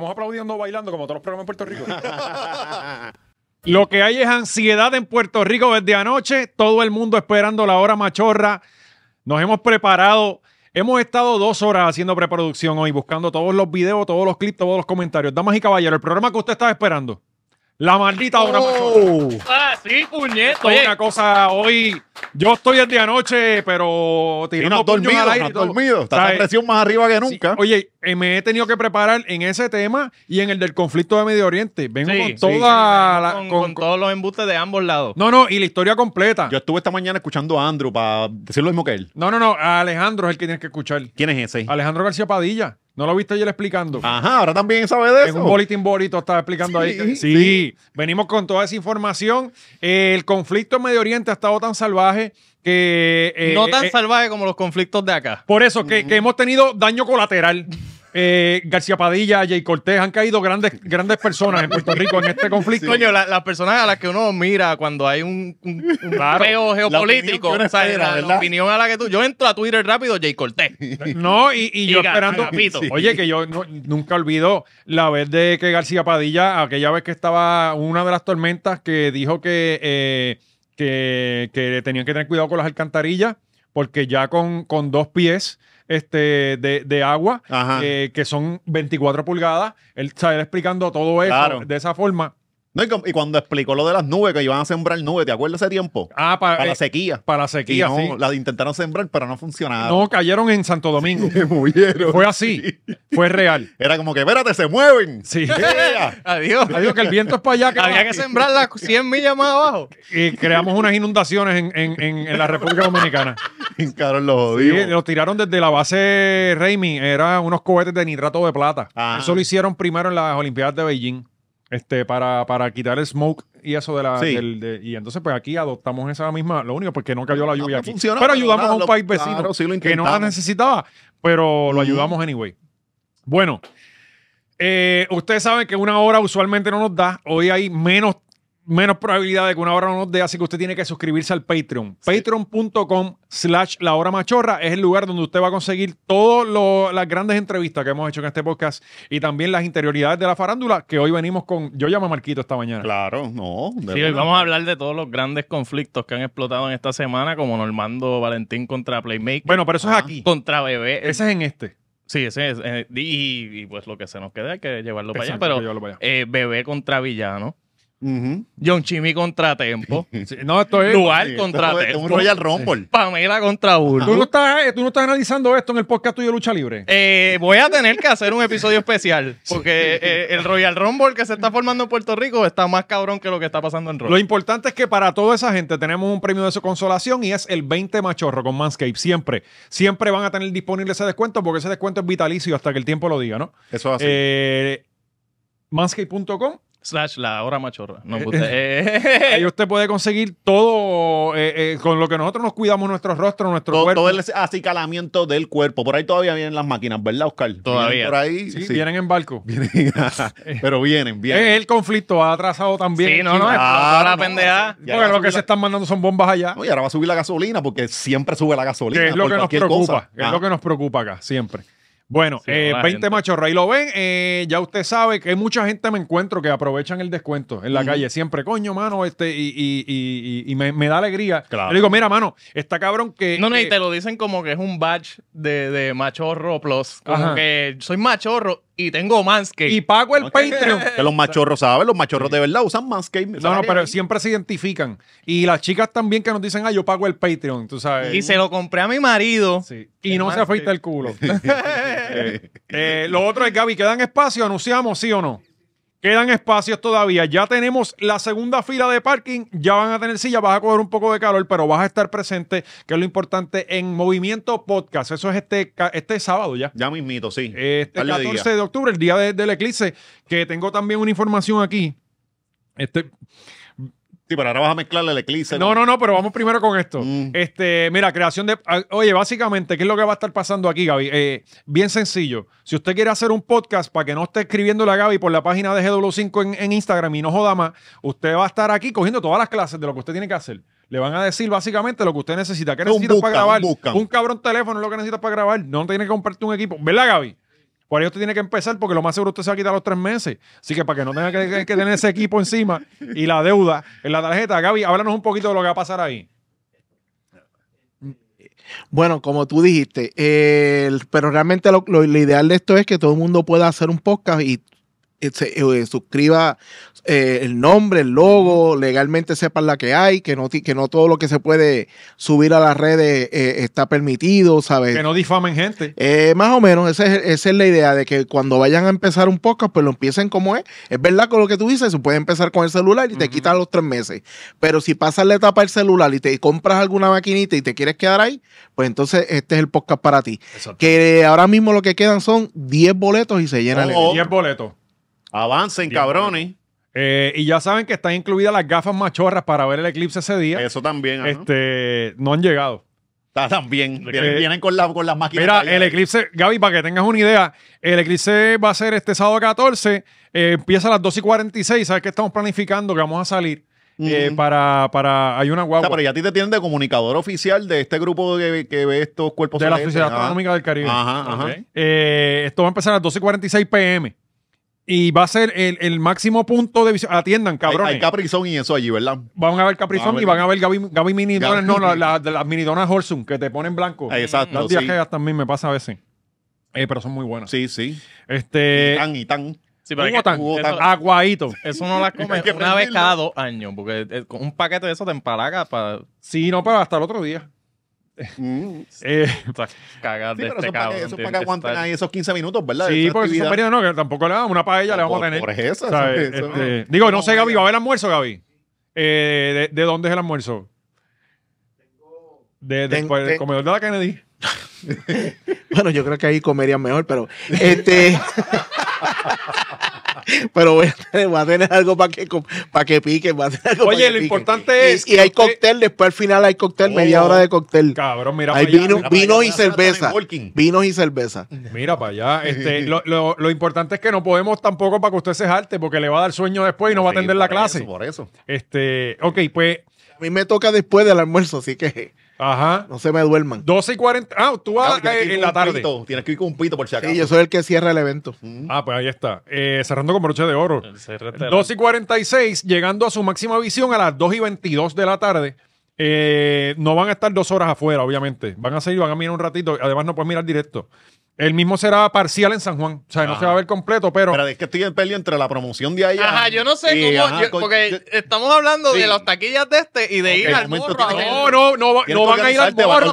estamos aplaudiendo bailando como todos los programas en Puerto Rico. Lo que hay es ansiedad en Puerto Rico desde anoche, todo el mundo esperando la hora machorra. Nos hemos preparado, hemos estado dos horas haciendo preproducción hoy, buscando todos los videos, todos los clips, todos los comentarios. Damas y caballeros, el programa que usted estaba esperando. La maldita hora oh. machorra. Ah, sí, puñeto. Una cosa hoy. Yo estoy día anoche, pero tirando no dormido, dormido. Está la presión más arriba que nunca. Oye, me he tenido que preparar en ese tema y en el del conflicto de Medio Oriente. Vengo con toda la, con, todos los embustes de ambos lados. No, no, y la historia completa. Yo estuve esta mañana escuchando a Andrew para decir lo mismo que él. No, no, no. Alejandro es el que tienes que escuchar. ¿Quién es ese? Alejandro García Padilla. ¿No lo viste ayer explicando? Ajá, ahora también sabe de eso. En un boletín estaba explicando ahí. Sí. venimos con toda esa información. el conflicto en Medio Oriente ha estado tan salvaje que... Eh, no tan eh, salvaje como los conflictos de acá. Por eso, que, que hemos tenido daño colateral. Eh, García Padilla, Jay Cortés, han caído grandes, grandes personas en Puerto Rico en este conflicto. Coño, las personas a las que uno mira cuando hay un, peo geopolítico, la opinión, a la que tú. Yo entro a Twitter rápido, Jay Cortés. No, y, yo esperando. Oye, que yo nunca olvido la vez de que García Padilla, aquella vez que estaba una de las tormentas, que dijo que, eh, que, tenían que tener cuidado con las alcantarillas, porque ya con, con dos pies este, de, de agua, eh, que son 24 pulgadas. Él está explicando todo eso de esa forma y, cuando explicó lo de las nubes, que iban a sembrar nubes, ¿te acuerdas de ese tiempo? Ah, para, la eh, sequía. Para la sequía, no, sí. La intentaron sembrar, pero no funcionaba. No, cayeron en Santo Domingo. murieron. Fue así. Fue real. Era como que, espérate, se mueven. Sí. Adiós. Adiós, que el viento es para allá. Había que sembrar las 100 millas más abajo. Y creamos unas inundaciones en, la República Dominicana. Hincaron los jodidos. lo tiraron desde la base Raimi. Eran unos cohetes de nitrato de plata. Ah. Eso lo hicieron primero en las Olimpiadas de Beijing este, para, para quitar el smoke y eso de la. y entonces, pues aquí adoptamos esa misma. Lo único, porque no cayó la lluvia aquí. pero ayudamos a un país vecino que no la necesitaba, pero lo ayudamos anyway. Bueno. Eh, ustedes saben que una hora usualmente no nos da. Hoy hay menos menos probabilidad de que una hora no nos dé, así que usted tiene que suscribirse al Patreon. Patreon.com slash la hora machorra es el lugar donde usted va a conseguir todas las grandes entrevistas que hemos hecho en este podcast y también las interioridades de la farándula que hoy venimos con... Yo llamo a Marquito esta mañana. Claro, no. Sí, hoy vamos a hablar de todos los grandes conflictos que han explotado en esta semana, como Normando Valentín contra Playmaker. Bueno, pero eso es ah. aquí. Contra Bebé. Ese es en este. Sí, ese es. Eh, y, pues lo que se nos queda es que llevarlo para allá. Pero eh, bebé contra villano. John Chimmy contra no, esto es. contra un Royal Rumble. Pamela contra eh, ¿Tú no, estás, analizando esto en el podcast tuyo Lucha Libre? Eh, voy a tener que hacer un episodio especial. Porque eh, el Royal Rumble que se está formando en Puerto Rico está más cabrón que lo que está pasando en Royal. Lo importante es que para toda esa gente tenemos un premio de su consolación y es el 20 Machorro con Manscape. Siempre. Siempre van a tener disponible ese descuento porque ese descuento es vitalicio hasta que el tiempo lo diga, ¿no? Eso así. Eh, manscape.com Slash la hora machorra. No, eh, usted, eh, eh. Ahí usted puede conseguir todo con lo que nosotros nos cuidamos, nuestros rostros, nuestro todo, cuerpo. Todo el acicalamiento del cuerpo. Por ahí todavía vienen las máquinas, ¿verdad, Oscar? Todavía. Por ahí. Sí, vienen en barco. pero vienen, vienen. El conflicto ha atrasado también. Sí, no, no, ah, Ahora pendeja. Porque lo que se están mandando son bombas allá. No, y ahora va a subir la gasolina porque siempre sube la gasolina. es lo que nos preocupa. es lo ah. que nos preocupa acá, siempre. Bueno, eh, 20 machorros, ahí lo ven. Eh, ya usted sabe que hay mucha gente me encuentro que aprovechan el descuento en la calle. Siempre, coño, mano, este, y, me, da alegría. Claro. Le digo, mira, mano, está cabrón que. No, no, y te lo dicen como que es un badge de, de machorro plus. Como que soy machorro y tengo manscape Y pago el Patreon. Que los machorros saben, los machorros de verdad usan manscape No, no, pero siempre se identifican. Y las chicas también que nos dicen, ah, yo pago el Patreon, tú sabes. Y se lo compré a mi marido. Y no se afeita el culo. Eh, lo otro es, Gaby, ¿quedan espacios? ¿Anunciamos sí o no? Quedan espacios todavía. Ya tenemos la segunda fila de parking. Ya van a tener silla. Vas a coger un poco de calor, pero vas a estar presente, que es lo importante en Movimiento Podcast. Eso es este, este sábado ya. Ya mismito, sí. Este 14 de octubre, el día del eclipse, que tengo también una información aquí. Este. Sí, pero ahora vas a mezclarle el eclipse. No, no, no, pero vamos primero con esto. Mm. Este, mira, creación de. Ah, oye, básicamente, ¿qué es lo que va a estar pasando aquí, Gaby? Eh, bien sencillo. Si usted quiere hacer un podcast para que no esté escribiendo a Gaby por la página de GW5 en, Instagram y no joda más, usted va a estar aquí cogiendo todas las clases de lo que usted tiene que hacer le van a decir básicamente lo que usted necesita. ¿Qué necesitas para grabar? Un, cabrón teléfono es lo que necesita para grabar. No tiene que comprarte un equipo. ¿Verdad, Gaby? Por ahí usted tiene que empezar porque lo más seguro usted se va a quitar los tres meses. Así que para que no tenga que, tener ese equipo encima y la deuda en la tarjeta. Gaby, háblanos un poquito de lo que va a pasar ahí. Bueno, como tú dijiste, pero realmente lo, ideal de esto es que todo el mundo pueda hacer un podcast y eh, se, eh, suscriba eh, el nombre, el logo, legalmente sepan la que hay, que no, que no todo lo que se puede subir a las redes está permitido, ¿sabes? Que no difamen gente. más o menos, esa es, la idea de que cuando vayan a empezar un podcast, pues lo empiecen como es. Es verdad con lo que tú dices, se puede empezar con el celular y te quitan los tres meses. Pero si pasas la etapa del celular y te compras alguna maquinita y te quieres quedar ahí, pues entonces este es el podcast para ti. Que ahora mismo lo que quedan son 10 boletos y se llenan 10 boletos. Avancen, cabrones. Eh, y ya saben que están incluidas las gafas machorras para ver el eclipse ese día. Eso también. Este, no han llegado. también. Eh, vienen, con, con las máquinas. Mira, el eclipse, Gaby, para que tengas una idea, el eclipse va a ser este sábado 14, eh, empieza a las 2 y 46, ¿sabes qué estamos planificando? Que vamos a salir para, para, hay una guagua pero ya a ti te tienen de comunicador oficial de este grupo que, ve estos cuerpos de la Sociedad Astronómica del Caribe. Ajá, esto va a empezar a las 12 y 46 pm. Y va a ser el, el máximo punto de visión. Atiendan, cabrón. Hay, Caprizón y eso allí, ¿verdad? Van a ver Caprizón y van a ver Gaby, Mini No, las la, la, Mini que te ponen blanco. Exacto. Los días que también me pasa a veces. Eh, pero son muy buenas. Sí, sí. Este. tan y tan. Sí, pero eso, aguadito. Eso no las comes una vez cada dos años, porque eh, un paquete de eso te empalaga para. Sí, no, pero hasta el otro día. Mm, Sí, eh, este eso para que aguanten ahí esos 15 minutos, ¿verdad? Sí, porque porque periodo, no, que tampoco le damos una paella, le vamos a tener. Por eso, es eso este, digo, no sé, Gaby, ¿va a ver el almuerzo, Gaby? Eh, de, dónde es el almuerzo? De, de comedor de la Kennedy. bueno, yo creo que ahí comería mejor, pero este. pero voy a, tener, algo para que, para que pique. Oye, lo importante es. Y, hay cóctel, después al final hay cóctel, media oh, hora de cóctel. Cabrón, mira. Hay vino, vinos y cerveza. Vinos y cerveza. Mira para allá. Este, lo, importante es que no podemos tampoco para que usted se jarte, porque le va a dar sueño después y no va a atender la clase. por eso. Este, ok, pues. A mí me toca después del almuerzo, así que. Ajá. No se me duerman. 12 y 40. Ah, tú vas eh, en la tarde. tienes que ir con un pito por si acaso. yo soy el que cierra el evento. Mm. Ah, pues ahí está. Eh, cerrando con broche de oro. 12 y 46, llegando a su máxima visión a las 2 y 22 de la tarde. Eh, no van a estar dos horas afuera, obviamente. Van a seguir van a mirar un ratito. Además, no puedes mirar directo. El mismo será parcial en San Juan. O sea, no se va a ver completo, pero. Pero es que estoy en peli entre la promoción de ahí Ajá, yo no sé cómo. porque estamos hablando de las taquillas de este y de ir al No, no, no, no van a ir al porque Porque un cabrón.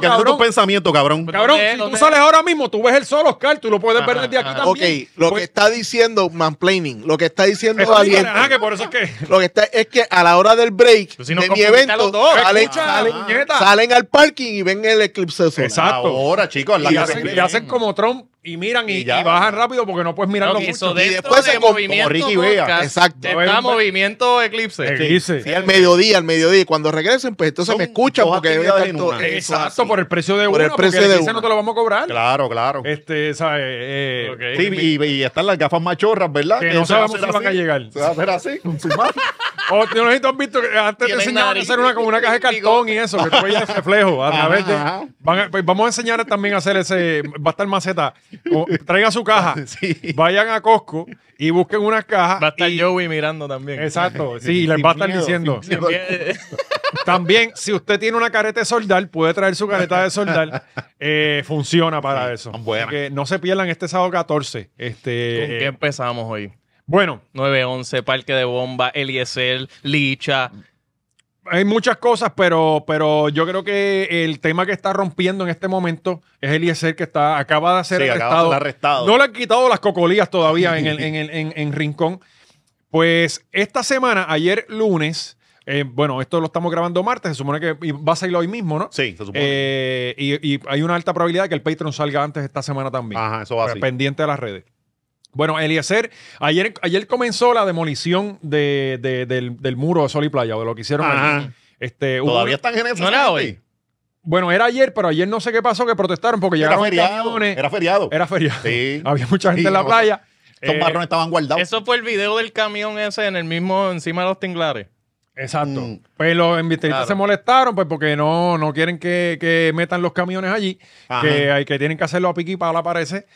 cabrón. Cabrón, si tú sales ahora mismo, tú ves el sol Oscar, tú lo puedes ver aquí también Ok, lo pues que está diciendo Manplaining, lo que está diciendo alguien, que por eso es que. lo que está es que a la hora del break pues de mi evento, salen, al parking y ven el eclipse solar. Exacto. Ahora, chicos, Y hacen como Trump y miran y, bajan rápido porque no puedes mirarlo lo mucho. y después de movimiento Ricky Vea, exacto. Está movimiento eclipse. Sí, al mediodía, al mediodía. Cuando regresen, pues entonces me escuchan porque debe estar todo. Exacto, por el precio de uno. Por el precio de no te lo vamos a cobrar. Claro, claro. Este, ¿sabes? Eh, sí, y, están las gafas machorras, ¿verdad? Que, no sabemos van a llegar. Se va a hacer así, o visto antes te enseñaban a hacer una una caja de cartón y eso, que tú veías reflejo a través de. Pues, vamos a enseñar también a hacer ese. Va a estar maceta. Traigan traiga su caja. Vayan a Costco y busquen unas cajas. Va a estar y- Joey mirando también. Exacto, sí, les va a estar diciendo. También, si usted tiene una careta de soldar, puede traer su careta de soldar. Eh, funciona para eso. Que no se pierdan este sábado 14. Este, ¿Con qué empezamos hoy? Bueno. 9-11, Parque de Bomba, Eliezer, Licha. Hay muchas cosas, pero, pero yo creo que el tema que está rompiendo en este momento es Eliezer, que está, acaba de ser sí, arrestado. arrestado. No le han quitado las cocolías todavía en, el, en, en, Rincón. Pues esta semana, ayer lunes, eh, bueno, esto lo estamos grabando martes, se supone que va a salir hoy mismo, ¿no? Sí, se supone. Eh, y, hay una alta probabilidad de que el Patreon salga antes esta semana también. Ajá, eso va a ser. Pendiente de las redes. Bueno, Eliezer, ayer, ayer comenzó la demolición del, muro de Sol y Playa, o de lo que hicieron Este, Todavía están en eso. Bueno, era ayer, pero ayer no sé qué pasó que protestaron porque llegaron era feriado, Era feriado. Era Había mucha gente en la playa. Estos barrones eh, estaban guardados. Eso fue el video del camión ese en el mismo, encima de los tinglares. Exacto. Pues los invitados se molestaron pues porque no, no quieren que, metan los camiones allí, que, hay, que tienen que hacerlo a piqui la parece,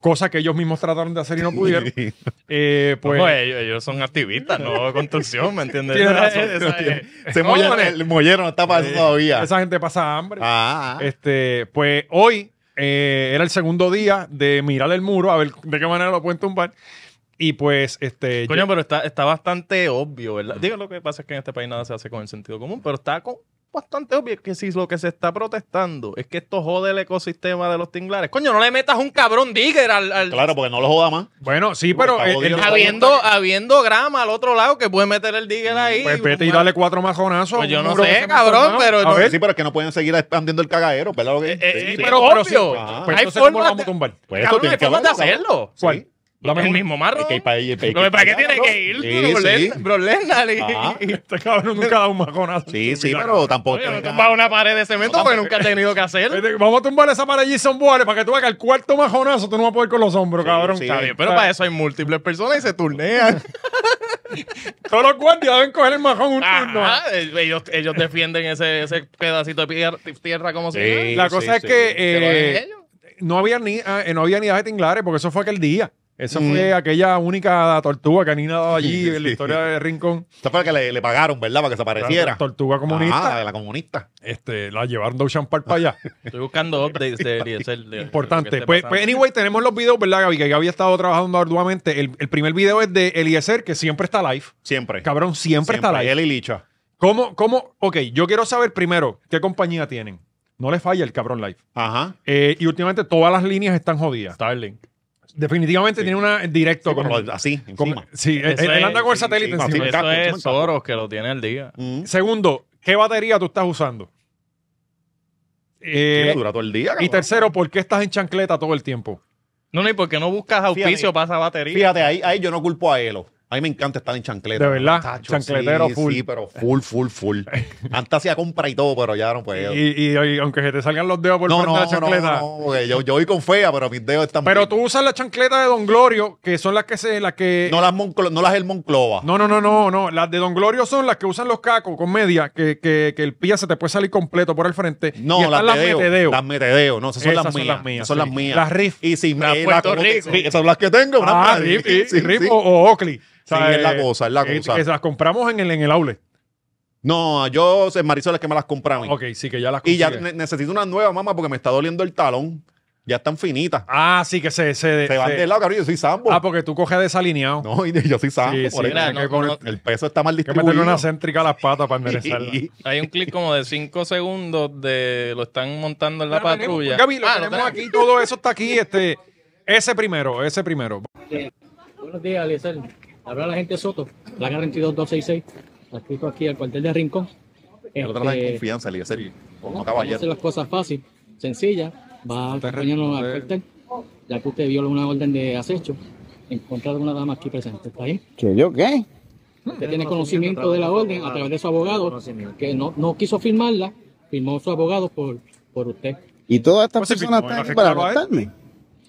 cosa que ellos mismos trataron de hacer y no pudieron. Eh, pues, ellos, son activistas, no construcción, ¿me entiendes? se molleron, el mollero está pasando todavía. Esa gente pasa hambre. Ah, ah, ah. Este, pues hoy eh, era el segundo día de mirar el muro, a ver de qué manera lo pueden tumbar. Y pues, este. Coño, pero está, está bastante obvio, ¿verdad? Digo, lo que pasa es que en este país nada se hace con el sentido común, pero está con, bastante obvio que si lo que se está protestando es que esto jode el ecosistema de los tinglares. Coño, no le metas un cabrón digger al, Claro, porque no lo joda más. Bueno, sí, pero... habiendo, habiendo grama al otro lado que puede meter el digger ahí. Pues vete y dale cuatro majonazos. Pues yo no sé, cabrón, pero... A ver. Sí, pero es que no pueden seguir expandiendo el cagadero, ¿verdad? Eh, eh, pero, obvio. Pero, sí, pues hay formas de, Pues hay formas de hacerlo. ¿Cuál? Lo el mismo marro. para, qué tiene que ir? Sí, sí. Ah. este cabrón nunca da un majonazo. Sí, sí, pero tampoco. Oye, no tumba una pared de cemento porque nunca ha tenido que hacer. Este, vamos a tumbar esa pared y son para que tú hagas el cuarto majonazo. Tú no vas a poder con los hombros, cabrón. Sí, Pero para eso hay múltiples personas y se turnean. Todos los guardias deben coger el majón un turno. ellos, ellos defienden ese, ese pedacito de tierra como si. La cosa es que. Eh, no había ni, ah, eh, no había ni de tinglares porque eso fue aquel día. Esa mm. fue aquella única tortuga que han ido allí en la historia de Rincón. Esa fue la que le, pagaron, ¿verdad? Para que se apareciera. La tortuga comunista. Ah, la comunista. Este, la llevaron de Ocean Park para allá. Estoy buscando updates de, Eliezer. Importante. Pues, pues, anyway, tenemos los videos, ¿verdad, Gaby? Que Gaby ha estado trabajando arduamente. El, primer video es de Eliezer, que siempre está live. Siempre. Cabrón, siempre, está live. y Licha. ¿Cómo, ¿Cómo? Ok, yo quiero saber primero qué compañía tienen. No les falla el cabrón live. Ajá. Eh, y últimamente todas las líneas están jodidas. Starlink. Definitivamente tiene una directo con el, así. Con, anda con el satélite encima. Eso es que lo tiene al día. Segundo, ¿qué batería tú estás usando? Eh, dura todo el día. Y tercero, ¿por qué estás en chancleta todo el tiempo? No, ni porque no buscas auspicio para esa batería. Fíjate, ahí, ahí yo no culpo a Elo. A mí me encanta estar en chancleta. De verdad, chancletero full. Sí, pero full, full, full. Antes hacía compra y todo, pero ya no puedo. Y, y, aunque se te salgan los dedos por no, no, de la chancleta. No, no, yo, voy con fea, pero mis dedos están... Pero tú usas las chancleta de Don Glorio, que son las que se... Las que... No, las Monclo, no las el Monclova. No, no, no, no, no. Las de Don Glorio son las que usan los cacos con media, que, que, que el pie se te puede salir completo por el frente. No, las, las metedeo, Las metedeo, no, esas son las mías. Son las mías. son las mías. Las riff. Y sin... Las Puerto Riff. Esas son las que tengo. Ah, riff, riff o Oakley. Sí, es la eh, cosa, es la eh, cosa. Que las compramos en el, en el No, yo, eh, Marisol es que me las compraron. Ok, sí, que ya las compré. Y ya necesito una nueva, mamá, porque me está doliendo el talón. Ya están finitas. Ah, sí, que se... Se, se van del lado, cabrón, yo soy sambo. Ah, porque tú coges desalineado. no, yo soy sambo. El peso está mal Hay que una céntrica a las patas para enderezarla. Hay un clic como de 5 segundos de lo están montando en la patrulla. Ah, tenemos aquí, todo eso está aquí. Este, ese primero, ese primero. Buenos días, Habla la gente Soto, la placa la escrito aquí al cuartel de Rincón. no este, confianza, serio. No, hacer las cosas fácil, sencilla. Va a al cuartel, ya que usted viola una orden de acecho. Encontrar una dama aquí presente. ¿Está ahí? qué yo qué? Usted tiene conocimiento de la orden a través de su abogado, que no, no quiso firmarla, firmó su abogado por, por usted. Y todas estas pues personas están para arrestarme.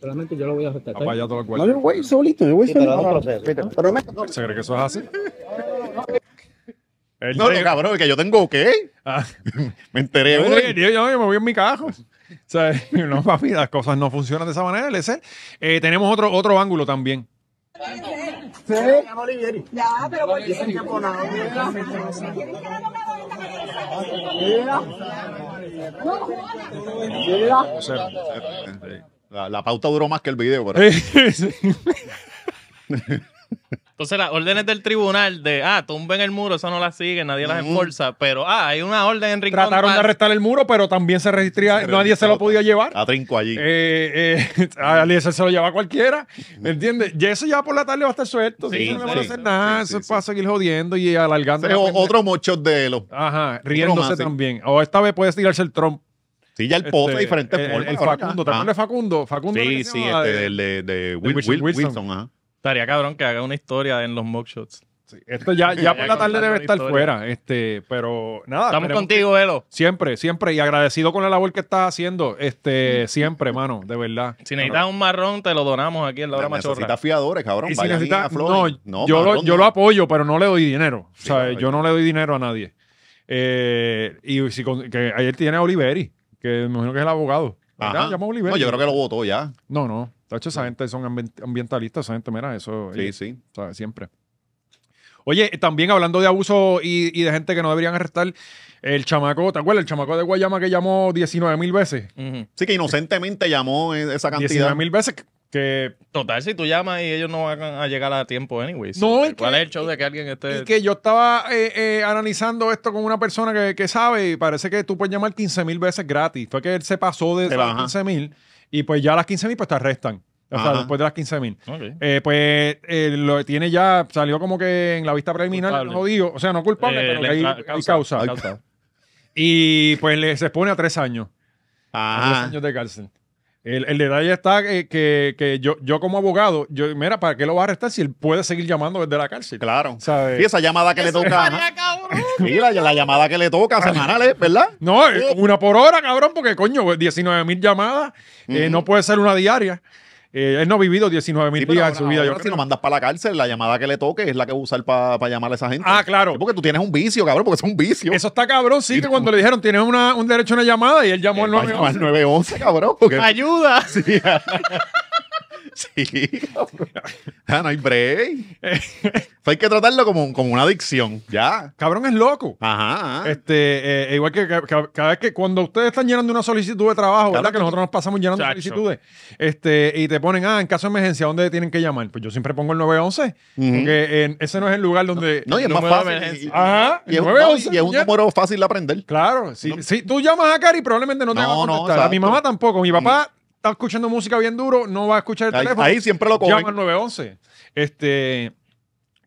Solamente yo lo voy a aceptar lo No, yo voy solito, yo voy no, ¿Se cree que eso es así? El no, no, cabrón, que yo tengo qué. Ah, me enteré. Yo, yo, me voy en mi cajo. O sea, no, papi, las cosas no funcionan de esa manera, sé? Eh, tenemos otro, otro ángulo también. Sí. Ya, pero la, pauta duró más que el video, Entonces las órdenes del tribunal de, ah, tumben el muro, eso no la sigue, nadie las enforza, pero, ah, hay una orden en Trataron de arrestar el muro, pero también se registría, nadie se lo podía llevar. A trinco allí. Eh, eh, a se lo lleva cualquiera, ¿me entiendes? Y eso ya por la tarde va a estar suelto, sí, no a hacer nada, eso es para seguir jodiendo y alargando. otro mochos de los Ajá, riéndose también. O esta vez puede tirarse el trompo. Sí, ya el post de diferentes el, El, Facundo, ¿te acuerdas Facundo? Facundo sí, sí, este, eh, el de, Will, Wilson. Estaría cabrón que haga una historia en los mugshots. Sí, esto ya, ya por la tarde debe estar fuera, este, pero nada. Estamos contigo, Elo. Siempre, siempre, y agradecido con la labor que estás haciendo, este, siempre, mano, de verdad. Si necesitas un marrón, te lo donamos aquí en la hora Si machorra. Necesitas fiadores, cabrón. si necesitas, no, no, yo, lo, yo lo apoyo, pero no le doy dinero. o sea, yo no le doy dinero a nadie. Eh, y si ayer tiene a Oliveri que me imagino que es el abogado. Ajá. Llamó a Oliver. No, yo creo que lo votó ya. No, no. De hecho, esa gente son ambientalistas, esa gente, mira, eso. Sí, sí. sea, siempre. Oye, eh, también hablando de abuso y, de gente que no deberían arrestar, el chamaco, ¿te acuerdas? El chamaco de Guayama que llamó 19 mil veces. Sí, que inocentemente llamó e-, esa cantidad. 19 mil veces. Que, Total, si tú llamas y ellos no van a llegar a tiempo, anyways. No, ¿Cuál es el show de que alguien esté.? Es que yo estaba eh, eh, analizando esto con una persona que, sabe y parece que tú puedes llamar 15 mil veces gratis. Fue que él se pasó de las 15.000 y pues ya las 15 mil pues te arrestan. O sea, después de las 15.000 eh, pues lo tiene ya, salió como que en la vista preliminar, digo O sea, no culpable, pero que hay, causa. y pues le, se expone a tres años. A tres ah. años de cárcel. El, detalle está que, yo, yo, como abogado, yo, mira, ¿para qué lo va a arrestar si él puede seguir llamando desde la cárcel? Claro. Y esa llamada que le toca. mira cabrón. la, llamada que le toca semanal, ¿eh? ¿verdad? No, eh, una por hora, cabrón, porque coño, 19 mil llamadas, eh, no puede ser una diaria. Eh, él no ha vivido 19 mil días en su vida. Yo si lo mandas para la cárcel, la llamada que le toque es la que va a usar para llamar a esa gente. Ah, claro. porque tú tienes un vicio, cabrón, porque es un vicio. Eso está cabrón, sí, cuando le dijeron tienes una, un derecho a una llamada y él llamó eh, al 911. Al cabrón. Porque... Ayuda. Sí. Ah, no hay break. hay que tratarlo como, como una adicción. Ya. Cabrón es loco. Ajá. Este, eh, igual que cada vez que cuando ustedes están llenando una solicitud de trabajo, ¿verdad? Que, nosotros nos pasamos llenando solicitudes. Este, y te ponen, ah, en caso de emergencia, ¿dónde tienen que llamar? Pues yo siempre pongo el 911, porque eh, ese no es el lugar donde. No, y es más fácil. Ajá, y es, un número fácil de aprender. Claro, si, tú llamas a Cari, probablemente no te No, va a a mi mamá tampoco. Mi papá mm está escuchando música bien duro, no va a escuchar el teléfono. Ahí siempre lo cogen. Llama al 911. Este.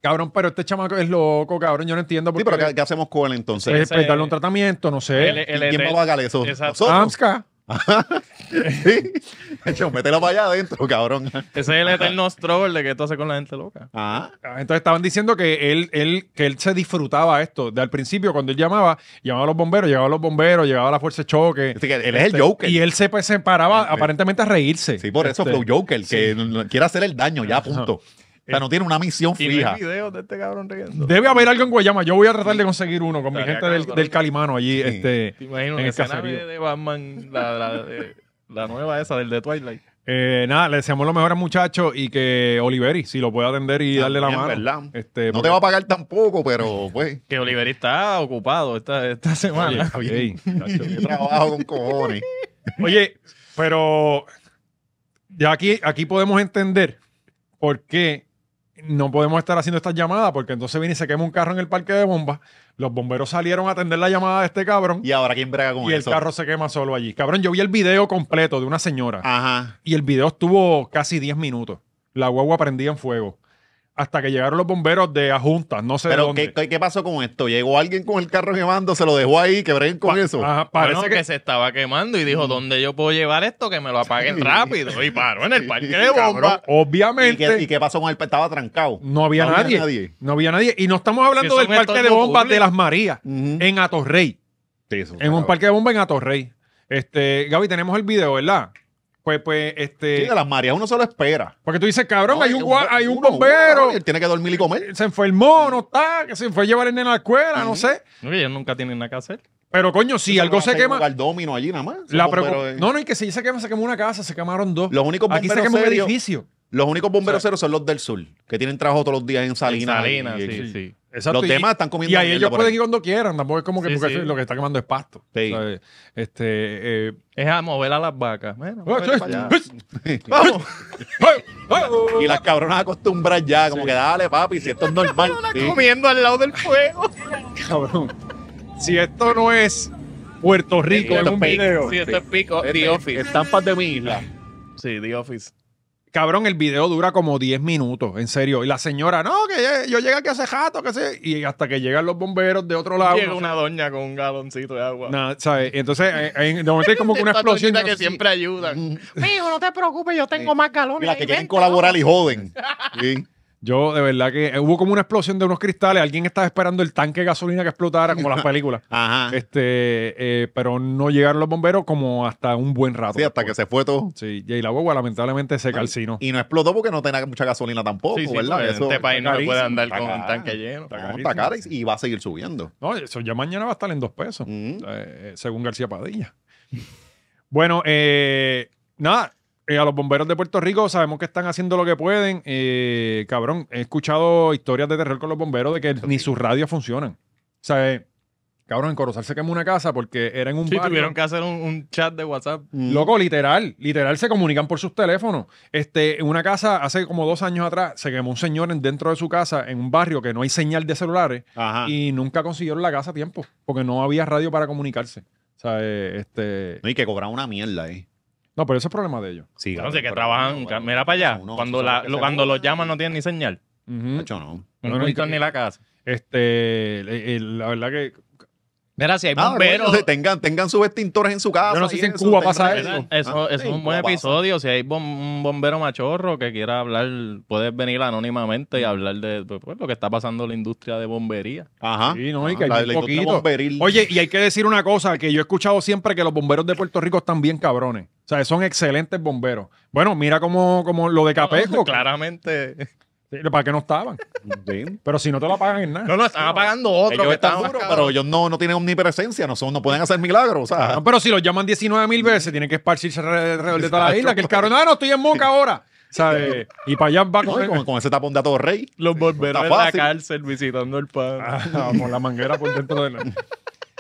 Cabrón, pero este chamaco es loco, cabrón. Yo no entiendo por qué. sí, pero ¿qué, hacemos con él entonces? Es, darle un tratamiento, no sé. El, ¿Quién va a pagar eso? Exacto. ¿Nosotros? sí. mételo para allá adentro, cabrón. Ese es el eterno struggle de que esto hace con la gente loca. Ah. Entonces estaban diciendo que él, él, que él se disfrutaba esto. De al principio, cuando él llamaba, llamaba a los bomberos, llegaba a los bomberos, llegaba a la fuerza de choque. él es el Joker. Y él se, paraba aparentemente a reírse. Sí, por eso este. Flow Joker, que quiere hacer el daño, ya, punto. O sea, no tiene una misión fija. Este Debe haber algo en Guayama. Yo voy a tratar de conseguir uno con mi gente del, del, Calimano allí. Este, Te imagino en el canal de Batman, la, nueva esa, del de Twilight. Eh, nada, le deseamos lo mejor al muchacho y que Oliveri, si lo puede atender y darle la mano. Este, no te va a pagar tampoco, pero pues. Que Oliveri está ocupado esta, semana. Oye, trabajo con cojones. Oye, pero ya aquí, aquí podemos entender por qué no podemos estar haciendo estas llamadas porque entonces viene y se quema un carro en el parque de bombas. Los bomberos salieron a atender la llamada de este cabrón. Y ahora quién brega con eso? Y el carro se quema solo allí. Cabrón, yo vi el video completo de una señora. Ajá. Y el video estuvo casi 10 minutos. La guagua prendía en fuego hasta que llegaron los bomberos de Ajuntas, no sé Pero dónde. ¿qué, ¿qué, pasó con esto? Llegó alguien con el carro quemando, se lo dejó ahí, que con eso. parece que... se estaba quemando y dijo, mm. ¿dónde yo puedo llevar esto? Que me lo apaguen rápido. Y paró en el parque de bombas. Obviamente. ¿Y qué, pasó con el Estaba trancado. No había, nadie, No había nadie. Y no estamos hablando del parque de bombas de Las Marías, en Atorrey. en un parque de bombas en Atorrey. Este, Gaby, tenemos el video, ¿verdad? Pues, pues, este. Sí, de las Marías uno se espera. Porque tú dices, cabrón, hay, un, hay un bombero. tiene que dormir y comer. Se enfermó, no está, que se fue a llevar el nene a la escuela, no sé. ellos nunca tienen nada que hacer. Pero coño, si algo se quema. Al domino allí nada más. No, no, y que si se quema, se quemó una casa, se quemaron dos. Los únicos Aquí se quemó un edificio. Los únicos bomberos ceros son los del sur, que tienen trabajo todos los días en Salinas. Salinas, sí, sí. los temas demás están comiendo. Y ahí ellos pueden ir cuando quieran, tampoco es como que porque lo que está quemando es pasto. este, eh, es a mover a las vacas. Bueno, ah, Vamos. y las cabronas acostumbran ya, como que dale, papi, si esto es normal. comiendo al lado del fuego. Cabrón. Si esto no es Puerto Rico en un video. Si esto es pico, este The Office. Estampas de mi isla. Sí, The Office. Cabrón, el video dura como 10 minutos, en serio. Y la señora, no, que yo llegué aquí hace jato, que sé. Y hasta que llegan los bomberos de otro lado. Llega una doña con un galoncito de agua. ¿sabes? Entonces, en, eh, eh, de momento hay como que una explosión. que siempre ayudan. Mm. Mijo, no te preocupes, yo tengo eh, más galones. La que quieren colaborar y joden. Yo, de verdad que eh, hubo como una explosión de unos cristales. Alguien estaba esperando el tanque de gasolina que explotara, como las películas. Este, eh, pero no llegaron los bomberos como hasta un buen rato. Sí, hasta que se fue todo. Sí, y la hueva pues, lamentablemente se calcinó. Y no explotó porque no tenía mucha gasolina tampoco, ¿verdad? Eso, este país no puede andar con un tanque lleno. Está, y, va a seguir subiendo. No, eso ya mañana va a estar en dos pesos, eh, según García Padilla. bueno, eh, nada, y eh, a los bomberos de Puerto Rico sabemos que están haciendo lo que pueden. Eh, cabrón, he escuchado historias de terror con los bomberos de que ni sus radios funcionan. O sea, eh, cabrón, en Corozal se quemó una casa porque era en un sí, barrio. tuvieron que hacer un, chat de WhatsApp. Mm. Loco, literal, literal, se comunican por sus teléfonos. Este, en una casa, hace como dos años atrás, se quemó un señor dentro de su casa, en un barrio que no hay señal de celulares, y nunca consiguieron la casa a tiempo, porque no había radio para comunicarse. O sea, este... No, y que cobrar una mierda, ahí. No, pero ese es problema de ellos. Sí, que trabajan, mira para allá. cuando los llaman no tienen ni señal. De hecho, no. No, necesitan ni la casa. Este, eh, la verdad que Mira, si hay ah, bomberos. tengan, tengan sus extintores en su casa. Yo no sé si en Cuba pasa ah, eso. es un buen episodio. Si hay un bombero machorro que quiera hablar, puedes venir anónimamente y hablar de pues, pues, lo que está pasando en la industria de bombería. Ajá. y ah, Oye, y hay que decir una cosa: que yo he escuchado siempre que los bomberos de Puerto Rico están bien cabrones. O sea, son excelentes bomberos. Bueno, mira como, como lo de claramente. ¿Para qué no estaban? Pero si no te lo pagan en nada. No, no, están pagando otros están pero ellos no, no tienen omnipresencia, no, son, no pueden hacer milagros. O sea. Ah, pero si los llaman 19 mil veces, tienen que esparcirse alrededor de toda la isla. Que el cabrón, no, ah, no, estoy en Moca ahora. ¿Sabes? Y para allá va con, con, ese tapón de todo rey. Los bomberos a la cárcel visitando el pan. Vamos con la manguera por dentro de la.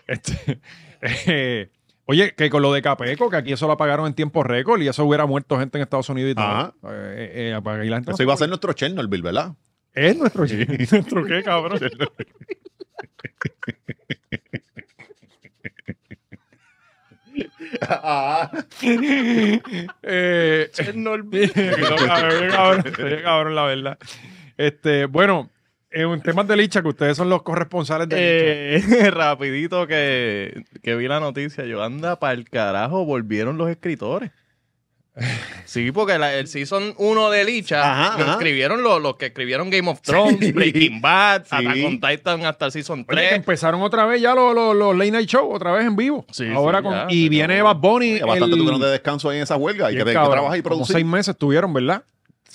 Este, eh, Oye, que con lo de Capeco, que aquí eso lo apagaron en tiempo récord y eso hubiera muerto gente en Estados Unidos y todo. Ajá. Ah. Eh, eh, eh la gente eso iba a ser nuestro Chernobyl, ¿verdad? Es nuestro ¿Nuestro qué, cabrón? ¡Chernobyl! eh, Chernobyl. cabrón, cabrón, la verdad. Este, bueno, eh, en temas de licha, que ustedes son los corresponsales de licha. Eh, rapidito que, que vi la noticia, yo anda para el carajo, volvieron los escritores. Sí, porque el season 1 de Licha lo escribieron los, que escribieron Game of Thrones, Breaking Bad, hasta Attack Titan hasta el season 3. empezaron otra vez ya los, los, los, Late Night Show, otra vez en vivo. Ahora con, y viene Bad Bunny. bastante tuvieron de descanso ahí en esa huelga y, que, que, trabajar y producir. Como seis meses estuvieron, ¿verdad?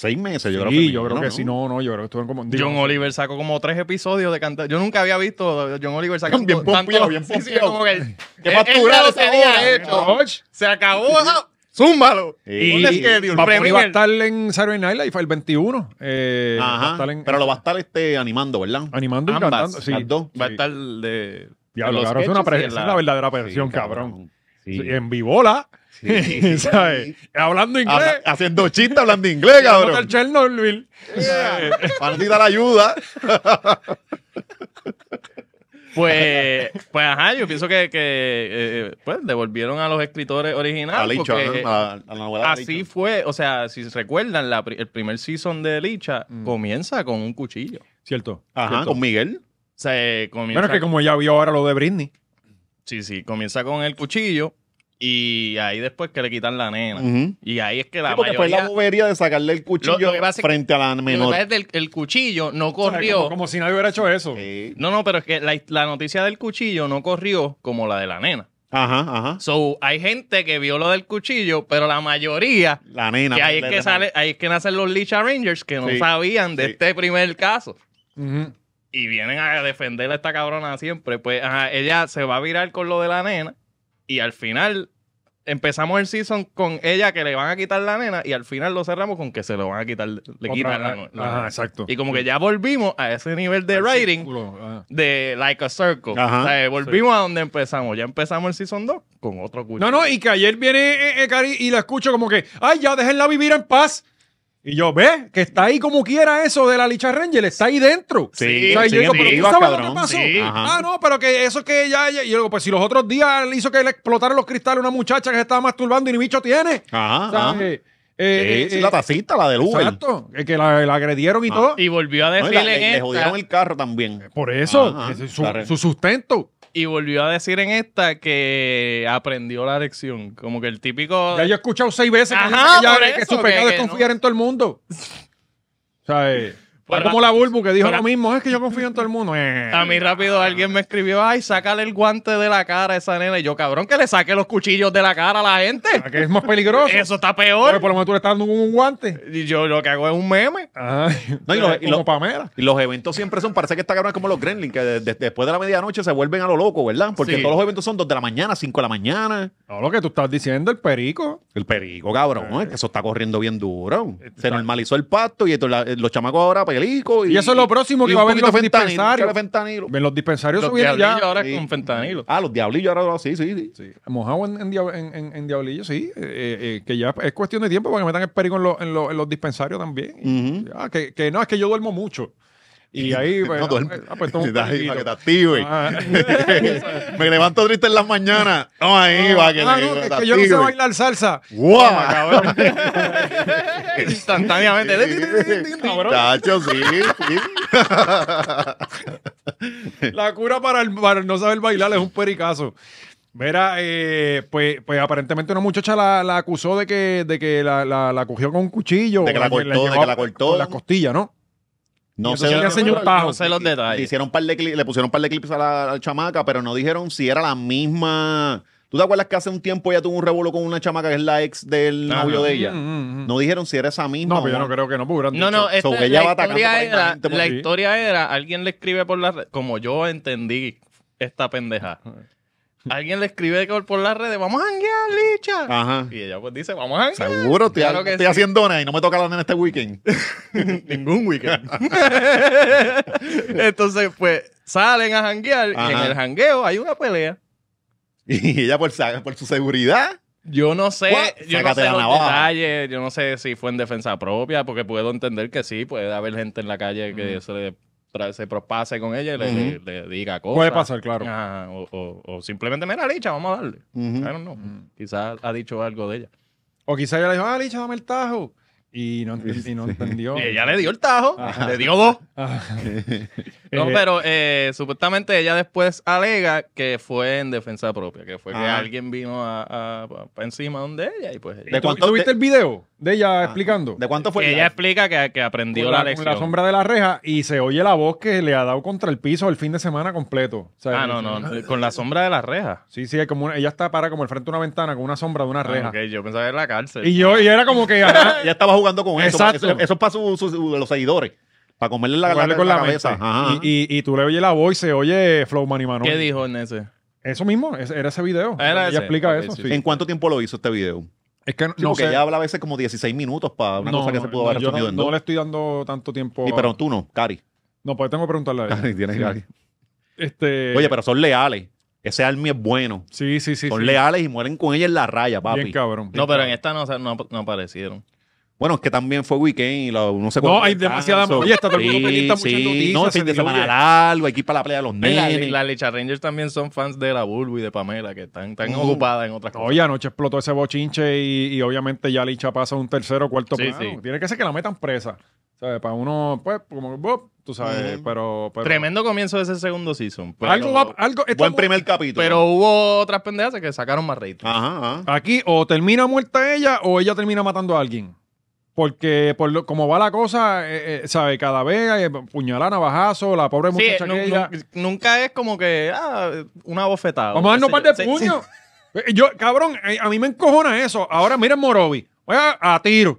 Seis meses, yo creo que. Sí, yo creo que, sí, no, no, yo creo que estuvieron como. Digo, John Oliver sacó como tres episodios de cantar. Yo nunca había visto a John Oliver sacar bien pompeado, bien pompeado. como que. ¡Qué pasturado se había hecho! Eh, se acabó. Ah, ¡Zúmbalo! Y, va a estar en Saturday Night Live el 21. Eh, Ajá, pero lo va a estar este, animando, ¿verdad? Animando y cantando. Sí, Va a estar de... Diablo, cabrón, es una, la, es la verdadera presión, cabrón. Sí. En vivola. Hablando inglés. haciendo chistes, hablando inglés, cabrón. El Chernobyl. Para ayuda. Pues, pues ajá, yo pienso que, eh, eh, pues, devolvieron a los escritores originales. A Licha, a, la Así fue, o sea, si recuerdan, el primer season de Licha mm. comienza con un cuchillo. Cierto. Ajá, con Miguel. Se comienza bueno, es que como ya vio ahora lo de Britney. Sí, sí, comienza con el cuchillo y ahí después que le quitan la nena. Y ahí es que la sí, porque mayoría... la bobería de sacarle el cuchillo frente a la menor. Lo el, cuchillo no corrió... como, si nadie hubiera hecho eso. No, no, pero es que la, noticia del cuchillo no corrió como la de la nena. Ajá, ajá. So, hay gente que vio lo del cuchillo, pero la mayoría... La nena. Que ahí, es que sale, ahí es que nacen los Licha Rangers que no sabían de este primer caso. Y vienen a defender a esta cabrona siempre. Pues ajá, ella se va a virar con lo de la nena y al final empezamos el season con ella que le van a quitar la nena y al final lo cerramos con que se lo van a quitar, le quitan la, nena. exacto. Y como que ya volvimos a ese nivel de rating de Like a Circle. Eh, volvimos a donde empezamos. Ya empezamos el season 2 con otro cuchillo. No, no, y que ayer viene eh, eh, y la escucho como que, ay, ya déjenla vivir en paz. Y yo, ve, que está ahí como quiera eso de la Licha Ranger, está ahí dentro. Sí, pero tú sabes lo que pasó. ah, no, pero que eso que ella, Y yo pues si los otros días le hizo que le explotaran los cristales una muchacha que se estaba masturbando y ni bicho tiene. Ajá. Eh, eh, eh, la tacita, la de Uber. Exacto, que la, agredieron y ah. todo. Y volvió a decirle le, jodieron el carro también. Por eso, su sustento. Y volvió a decir en esta que aprendió la lección. Como que el típico. Ya yo he escuchado seis veces que, que, su pecado es confiar en todo el mundo. O eh, como la Bulbu que dijo lo mismo, es que yo confío en todo el mundo. Eh. A mí rápido alguien me escribió, ay, sácale el guante de la cara a esa nena. Y yo, cabrón, que le saque los cuchillos de la cara a la gente. Ah, que es más peligroso. Eso está peor. Pero por lo menos tú le estás dando un guante. Y yo lo que hago es un meme. Ay. No, y, los, y, eventos siempre son, parece que esta cabrón es como los Gremlins, que después de la medianoche se vuelven a lo loco, ¿verdad? Porque todos los eventos son dos de la mañana, cinco de la mañana. No, lo que tú estás diciendo, el perico. El perico, cabrón, eh. es que eso está corriendo bien duro. Eh, se normalizó el pacto y los chamacos ahora... Pues, y, eso es lo próximo que va a haber los dispensarios. En los dispensarios los subieron ya. ahora con fentanilo. Ah, los diablillos ahora, sí, sí. sí. sí. Mojado en, en, en, diablillos, sí. Eh, eh, eh, que ya es cuestión de tiempo para que metan el perico en, en, los dispensarios también. Ah, que, que no, es que yo duermo mucho. Y ahí, no, que te ah. me levanto triste en las mañanas. No, ahí, ah. va que, no, que, que yo no sé bailar salsa. Instantáneamente. Tacho, sí, La cura para, el, no saber bailar es un pericazo. Mira, eh, pues, pues aparentemente una muchacha la, acusó de que, de que la, cogió con un cuchillo. De que la cortó, de que la cortó. Con las costillas, ¿no? No sé, no sé los detalles. Le, hicieron par de le pusieron un par de clips a la, chamaca, pero no dijeron si era la misma ¿Tú te acuerdas que hace un tiempo ella tuvo un revuelo con una chamaca que es la ex del novio de ella? Mm, mm, mm. no dijeron si era esa misma. No, pero yo no creo que no. Porque no, no, la, historia era, la historia era, alguien le escribe por la redes, como yo entendí esta pendeja. Alguien le escribe por las redes, vamos a hanguear, Licha. Y ella pues dice, vamos a hanguear. Seguro, estoy, estoy haciendo una y no me toca la nena este weekend. Ningún weekend. Entonces, pues, salen a hanguear y en el hangueo hay una pelea. Y ella por, su seguridad. Yo no sé, yo no sé yo no sé si fue en defensa propia, porque puedo entender que sí, puede haber gente en la calle que se le se propase con ella y le, diga cosas. Puede pasar, claro. o, simplemente, mira, Licha, vamos a darle. Claro, no Quizás ha dicho algo de ella. O quizás ella le dijo, ah, Licha, dame el tajo. Y no, entendió. ella eh, le dio el tajo, le dio dos. no, pero eh, supuestamente ella después alega que fue en defensa propia, que fue que alguien vino a, encima donde ella y pues... ¿De cuánto viste el video? de ella ah, explicando. ¿De cuánto fue? ella explica que, aprendió la, la, lección. la sombra de la reja y se oye la voz que le ha dado contra el piso el fin de semana completo. ah, no, no, con la sombra de la reja. Sí, sí, como ella está para como el frente de una ventana con una sombra de una ah, reja. Ok, yo pensaba que era la cárcel. Y yo y era como que ya estaba jugando con eso. Eso, es para los seguidores. Para comerle la, con la, cabeza. Y, tú le oyes la voz y se oye Flow Manu. ¿Qué dijo en ese? Eso mismo, era ese video. Ah, ella explica eso. ¿En cuánto tiempo lo hizo este video? Es que no, porque sé. ella habla a veces como 16 minutos para una cosa que se pudo haber resumido en No le estoy dando tanto tiempo. Y, pero tú no, Cari. No, pues tengo que preguntarle a ella. Cari, tienes Cari. Este... Oye, pero son leales. Ese Army es bueno. Sí, sí, sí. Son leales y mueren con ella en la raya, papi. Bien cabrón. no, pero en esta no, no, no, aparecieron. Bueno, es que también fue weekend y no sé cuánto. No, hay demasiada Oye, está todo el mundo sí, noticias. No, fin de semana largo, hay que ir para la playa de los nenes. Las Lecha Rangers también son fans de la Bulbo y de Pamela, que están, tan uh. ocupadas en otras cosas. Oye, anoche explotó ese bochinche y, obviamente ya Licha pasa un tercero, cuarto sí, Tiene que ser que la metan presa. ¿Sabes? Para uno, pues, como, tú sabes, pero, Tremendo comienzo de ese segundo season. algo, algo. Buen primer capítulo. Pero hubo otras pendejas que sacaron más reitos. ajá. Aquí o termina muerta ella o ella termina matando a alguien. Porque por como va la cosa, eh, eh, ¿sabe? Cada vez eh, puñalada, navajazo, la pobre muchacha nunca es como que ah, una bofetada. Vamos a darnos un par de puños. Eh, yo, cabrón, a mí me encojona eso. Ahora miren Morovi. Voy a tiro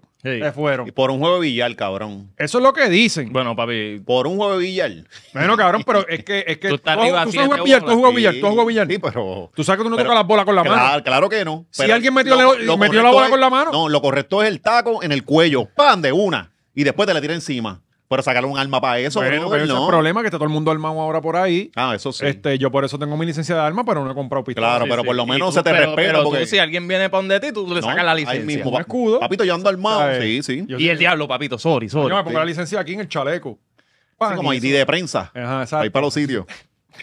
fueron. Y por un juego de billar, cabrón. Eso es lo que dicen. Bueno, papi. Por un juego de billar. Bueno, cabrón, pero es que. Es que tú estás tú, arriba tú, sabes billar, tú juegas billar, Sí, pero. Tú sabes que tú no tocas las bolas con la mano. Claro que no. Si alguien metió, metió la bola con la mano. No, lo correcto es el taco en el cuello. ¡Pam! De una. Y después te la tira encima. Pero sacarle un arma para eso, bueno, pero no. es el problema que está todo el mundo armado ahora por ahí. Ah, eso sí. Este, yo por eso tengo mi licencia de arma, pero no he comprado pistola. Claro, pero por lo menos se te respeta. porque si alguien viene para donde ti, tú le sacas la licencia. mismo, escudo. Papito, yo ando armado. Sí, sí. Y el diablo, papito, sorry, sorry yo me pongo la licencia aquí en el chaleco. como ID de prensa. Ahí para los sitios.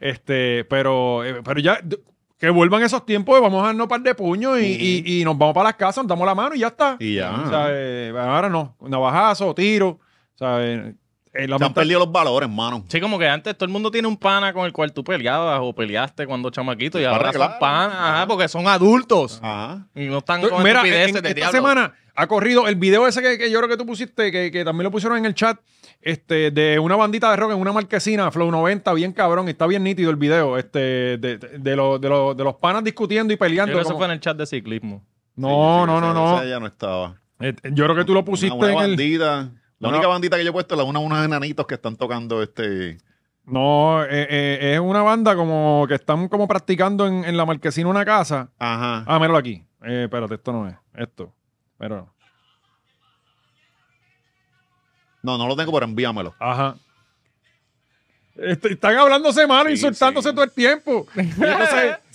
Este, pero, eh, pero ya, que vuelvan esos tiempos, vamos a darnos un par de puños y, y- nos vamos para las casas, nos damos la mano y ya está. Y ya. O sea, eh, ahora no, navajazo, tiro. Eh, Se han perdido los valores, mano. Sí, como que antes todo el mundo tiene un pana con el cual tú peleabas o peleaste cuando chamaquito y ahora son panas, porque son adultos. Ajá. Y no están mira, esta semana ha corrido el video ese que, yo creo que tú pusiste, que, también lo pusieron en el chat, este, de una bandita de rock en una marquesina, Flow 90, bien cabrón, está bien nítido el video, este, de, los panas discutiendo y peleando. Yo eso fue en el chat de ciclismo. No, no, no, no. ya no estaba. Eh, yo creo que tú lo pusiste una, bandida. La única bandita que yo he puesto es la una unos enanitos que están tocando este. No, eh, eh, es una banda como que están como practicando en, la marquesina una casa. Ajá. Ah, míralo aquí. Eh, espérate, esto no es. Esto. Pero. No, no lo tengo, pero envíamelo. Ajá. Este, están hablándose mal, insultándose todo el tiempo.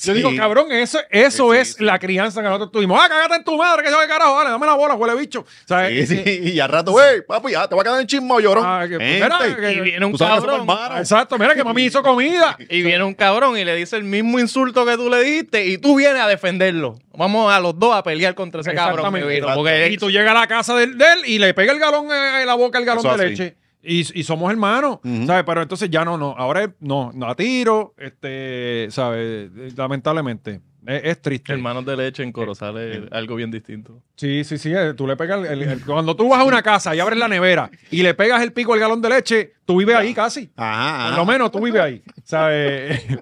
yo digo, cabrón, eso, eso es la crianza que nosotros tuvimos. Ah, cagate en tu madre, que yo de carajo, dale, dame la bola, huele bicho. Eh, y al rato, güey, papi, ya te va a quedar en chismo, llorón. Ah, pues, mira, que, y viene un cabrón. Exacto, mira que mami hizo comida. Y viene un cabrón y le dice el mismo insulto que tú le diste y tú vienes a defenderlo. Vamos a los dos a pelear contra ese cabrón. porque y tú llegas a la casa de, él y le pega el galón eh, en la boca el galón de leche. Y, somos hermanos, ¿sabes? Pero entonces ya no, no, ahora no, no a tiro, este, ¿sabes? Lamentablemente. Es, triste. Hermanos de leche en Corozal es eh, algo bien distinto. Sí, sí, sí. Eh, tú le pegas cuando tú vas a una casa y abres la nevera y le pegas el pico al galón de leche, tú vives ahí casi. Ajá. Por lo menos tú vives ahí. ¿Sabes?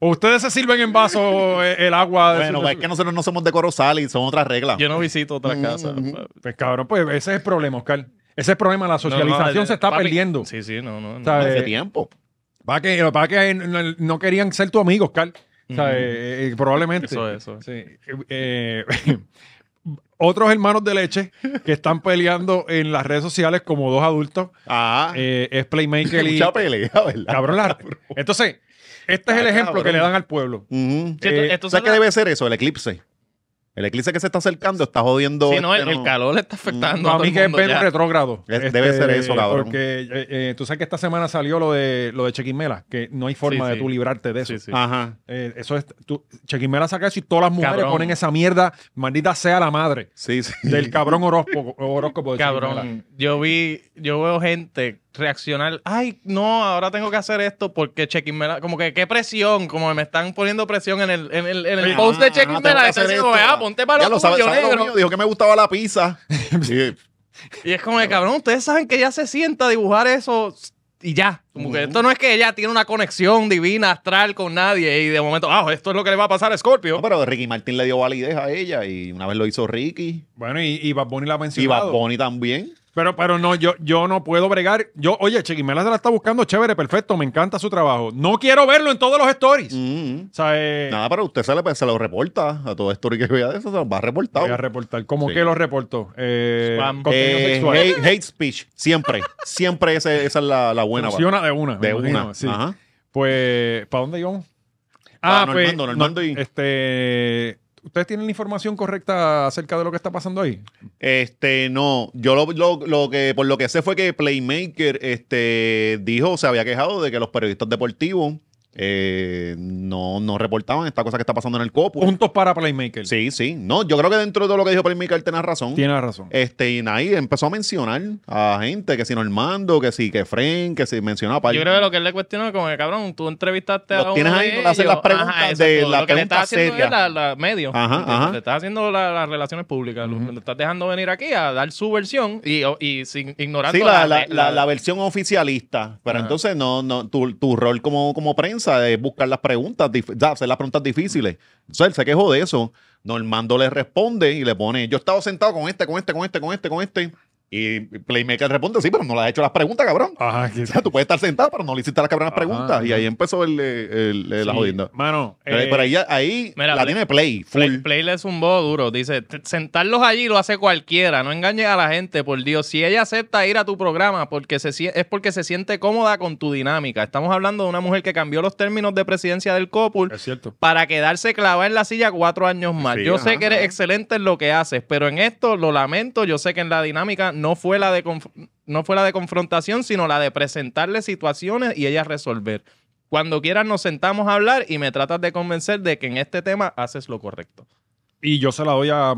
Ustedes se sirven en vaso eh, el agua. Bueno, es que nosotros no somos de Corozal y son otras reglas. Yo no visito otras casas. Pues cabrón, pues ese es el problema, Oscar. Ese es el problema, la socialización se está perdiendo. Sí, sí, no, no. hace eh, tiempo. Para que, para que eh, no, querían ser tus amigos, Carl. Eh, probablemente. Eso eso Sí. otros hermanos de leche que están peleando en las redes sociales como dos adultos. Ah. es Playmaker y. Mucha ¿verdad? Cabrón, Entonces, este es el ah, ejemplo que le dan al pueblo. ¿Sabes qué debe ser eso? El eclipse. El eclipse que se está acercando está jodiendo. Sí, este no, el, calor le está mm, afectando. No, a, mí que es pena retrógrado. debe este, ser eso, cabrón. Porque eh, eh, tú sabes que esta semana salió lo de lo de Chequimela, que no hay forma de tú librarte de eso. Ajá. Eh, eso es. Tú, Chequimela saca eso y todas las mujeres ponen esa mierda, maldita sea la madre. Sí, sí. Del cabrón horóscopo, horóscopo Cabrón. Yo vi, yo veo gente reaccionar, ay, no, ahora tengo que hacer esto porque la como que qué presión, como me están poniendo presión en el, en el, en el post de ah, la... la diciendo, vea, ponte para el lo, negro. dijo que me gustaba la pizza. y, es como de cabrón, ustedes saben que ella se sienta a dibujar eso y ya. Como esto no es que ella tiene una conexión divina, astral con nadie y de momento, ah, esto es lo que le va a pasar a Scorpio. No, pero Ricky Martín le dio validez a ella y una vez lo hizo Ricky. Bueno, y, y la mencionó. Y Bad Bunny también. Pero, pero no, yo, yo no puedo bregar. Yo, oye, Chequimela se la está buscando chévere, perfecto, me encanta su trabajo. No quiero verlo en todos los stories. Mm-hmm. Eh, Nada, pero usted se, lo reporta a todo story que vea de eso, se va a reportar. Voy a reportar. ¿Cómo que lo reportó eh, eh, Hate, speech, siempre. siempre esa, es la, buena. Funciona de una. De una, sí. Pues, ¿para dónde íbamos? Ah, Normando, pues, Normando y... Este... ¿Ustedes tienen la información correcta acerca de lo que está pasando ahí? Este, no. Yo lo, que, por lo que sé fue que Playmaker este, dijo, se había quejado de que los periodistas deportivos eh, no, no reportaban esta cosa que está pasando en el copo. Puntos para Playmaker. Sí, sí. No, yo creo que dentro de lo que dijo Playmaker tiene razón. tiene razón. Este, y ahí empezó a mencionar a gente que si Normando, que si que Fren, que si mencionaba Yo creo que lo que él le cuestionó es como que cabrón, tú entrevistaste a un. tienes ahí de las preguntas de la lo que le estás haciendo la, medio. Ajá, ajá. Le, estás haciendo la, las relaciones públicas, uh le estás dejando venir aquí a dar su versión y, sin ignorando sí, la, la, versión oficialista. Pero entonces no, no, tu, tu rol como, como prensa de buscar las preguntas, hacer las preguntas difíciles. Entonces él se quejó de eso. Normando le responde y le pone, yo estaba sentado con este, con este, con este, con este, con este. Y Playmaker responde, sí, pero no le has hecho las preguntas, cabrón. Ajá, tú puedes estar sentado, pero no le hiciste las cabronas preguntas. Y ahí empezó el, la jodienda. Mano, pero, ahí, eh, la play, tiene Play. Full. Play, es un zumbó duro. Dice, sentarlos allí lo hace cualquiera. No engañes a la gente, por Dios. Si ella acepta ir a tu programa porque se, es porque se siente cómoda con tu dinámica. Estamos hablando de una mujer que cambió los términos de presidencia del COPUL para quedarse clavada en la silla cuatro años más. yo sé que eres excelente en lo que haces, pero en esto lo lamento. Yo sé que en la dinámica no fue la de, no fue la de confrontación, sino la de presentarle situaciones y ella resolver. Cuando quieras nos sentamos a hablar y me tratas de convencer de que en este tema haces lo correcto. Y yo se la doy a,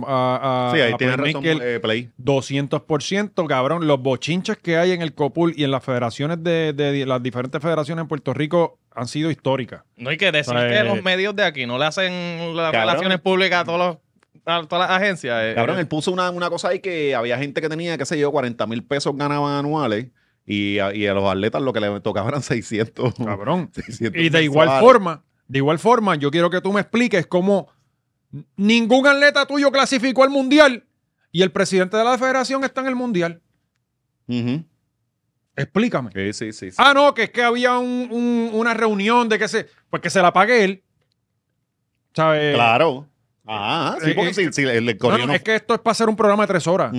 sí, ahí razón, eh, Play. 200%, cabrón. Los bochinches que hay en el COPUL y en las federaciones de, las diferentes federaciones en Puerto Rico han sido históricas. No hay que decir que los eh, medios de aquí no le hacen las relaciones públicas a todos los a ah, todas las agencias. Eh, Cabrón, eh. él puso una, cosa ahí que había gente que tenía, qué sé yo, 40 mil pesos ganaban anuales. Y a, a, los atletas lo que le tocaban eran 600. Cabrón. y de igual forma, de igual forma, yo quiero que tú me expliques cómo ningún atleta tuyo clasificó al mundial y el presidente de la federación está en el mundial. Explícame. Sí, sí, sí, Ah, no, que es que había una reunión de que se. Pues que se la pague él. ¿Sabes? Claro. Ah, sí, eh, porque eh, si, le, corrió no, es que esto es para hacer un programa de tres horas.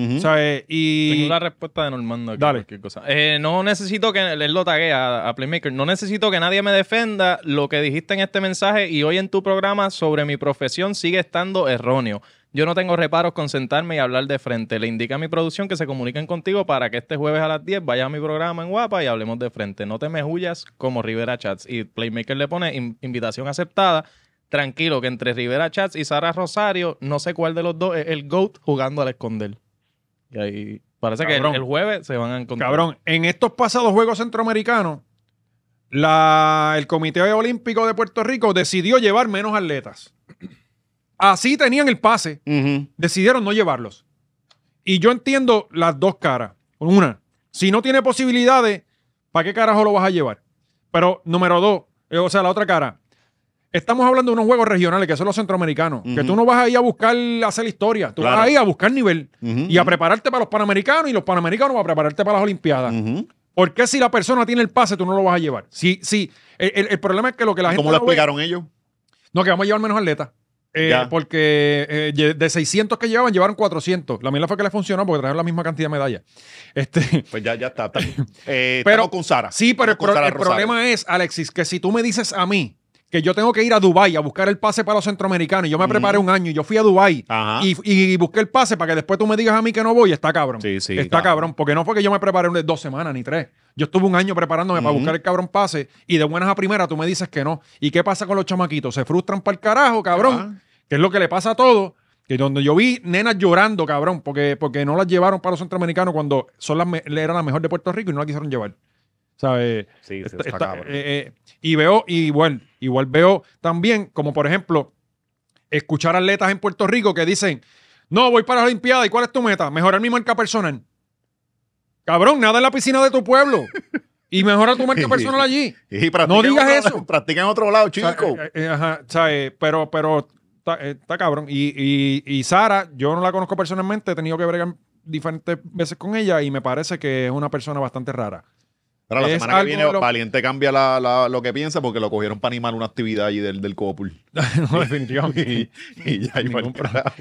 Y... Tengo la respuesta de Normando. Aquí, eh, no necesito que. Él lo a, Playmaker. No necesito que nadie me defenda. Lo que dijiste en este mensaje y hoy en tu programa sobre mi profesión sigue estando erróneo. Yo no tengo reparos con sentarme y hablar de frente. Le indica a mi producción que se comuniquen contigo para que este jueves a las 10 vaya a mi programa en Guapa y hablemos de frente. No te me huyas como Rivera Chats. Y Playmaker le pone invitación aceptada tranquilo que entre Rivera Chats y Sara Rosario, no sé cuál de los dos es el GOAT jugando al esconder. Y ahí parece que el, jueves se van a encontrar. Cabrón, en estos pasados Juegos Centroamericanos, la, el Comité Olímpico de Puerto Rico decidió llevar menos atletas. Así tenían el pase. Decidieron no llevarlos. Y yo entiendo las dos caras. Una, si no tiene posibilidades, ¿para qué carajo lo vas a llevar? Pero número dos, eh, o sea, la otra cara, Estamos hablando de unos juegos regionales que son los centroamericanos, que tú no vas a ir a buscar hacer historia, tú vas ahí a buscar nivel y a prepararte para los panamericanos y los panamericanos a prepararte para las Olimpiadas. Porque si la persona tiene el pase tú no lo vas a llevar? Sí, sí. El, problema es que lo que la gente. ¿Cómo lo explicaron ellos? No, que vamos a llevar menos atletas. Eh, porque eh, de 600 que llevaban, llevaron 400. La misma fue que les funcionó porque trajeron la misma cantidad de medallas. Este, pues ya, ya está. Eh, pero con Sara. Sí, pero el problema es, Alexis, que si tú me dices a mí que yo tengo que ir a Dubái a buscar el pase para los centroamericanos. Y yo me preparé un año y yo fui a Dubai y, busqué el pase para que después tú me digas a mí que no voy. Está cabrón. está, cabrón. Porque no fue que yo me preparé dos semanas ni tres. Yo estuve un año preparándome para buscar el cabrón pase y de buenas a primeras tú me dices que no. ¿Y qué pasa con los chamaquitos? Se frustran para el carajo, cabrón. Que es lo que le pasa a todo Que donde yo vi nenas llorando, cabrón, porque, porque no las llevaron para los centroamericanos cuando son las, eran las mejor de Puerto Rico y no la quisieron llevar. ¿Sabes? Eh, eh, y veo, y igual, igual veo también, como por ejemplo, escuchar atletas en Puerto Rico que dicen, no, voy para la Olimpiada, ¿y cuál es tu meta? Mejorar mi marca personal. Cabrón, nada en la piscina de tu pueblo. Y mejora tu marca personal allí. Y, no digas eso. Practica en otro lado, chico. Eh, ajá, pero, pero está, cabrón. Y, y, y Sara, yo no la conozco personalmente, he tenido que bregar diferentes veces con ella y me parece que es una persona bastante rara. Pero la semana que viene, Valiente cambia lo que piensa porque lo cogieron para animar una actividad allí del, del Copul. no, definitivamente. y, y ya sin, ningún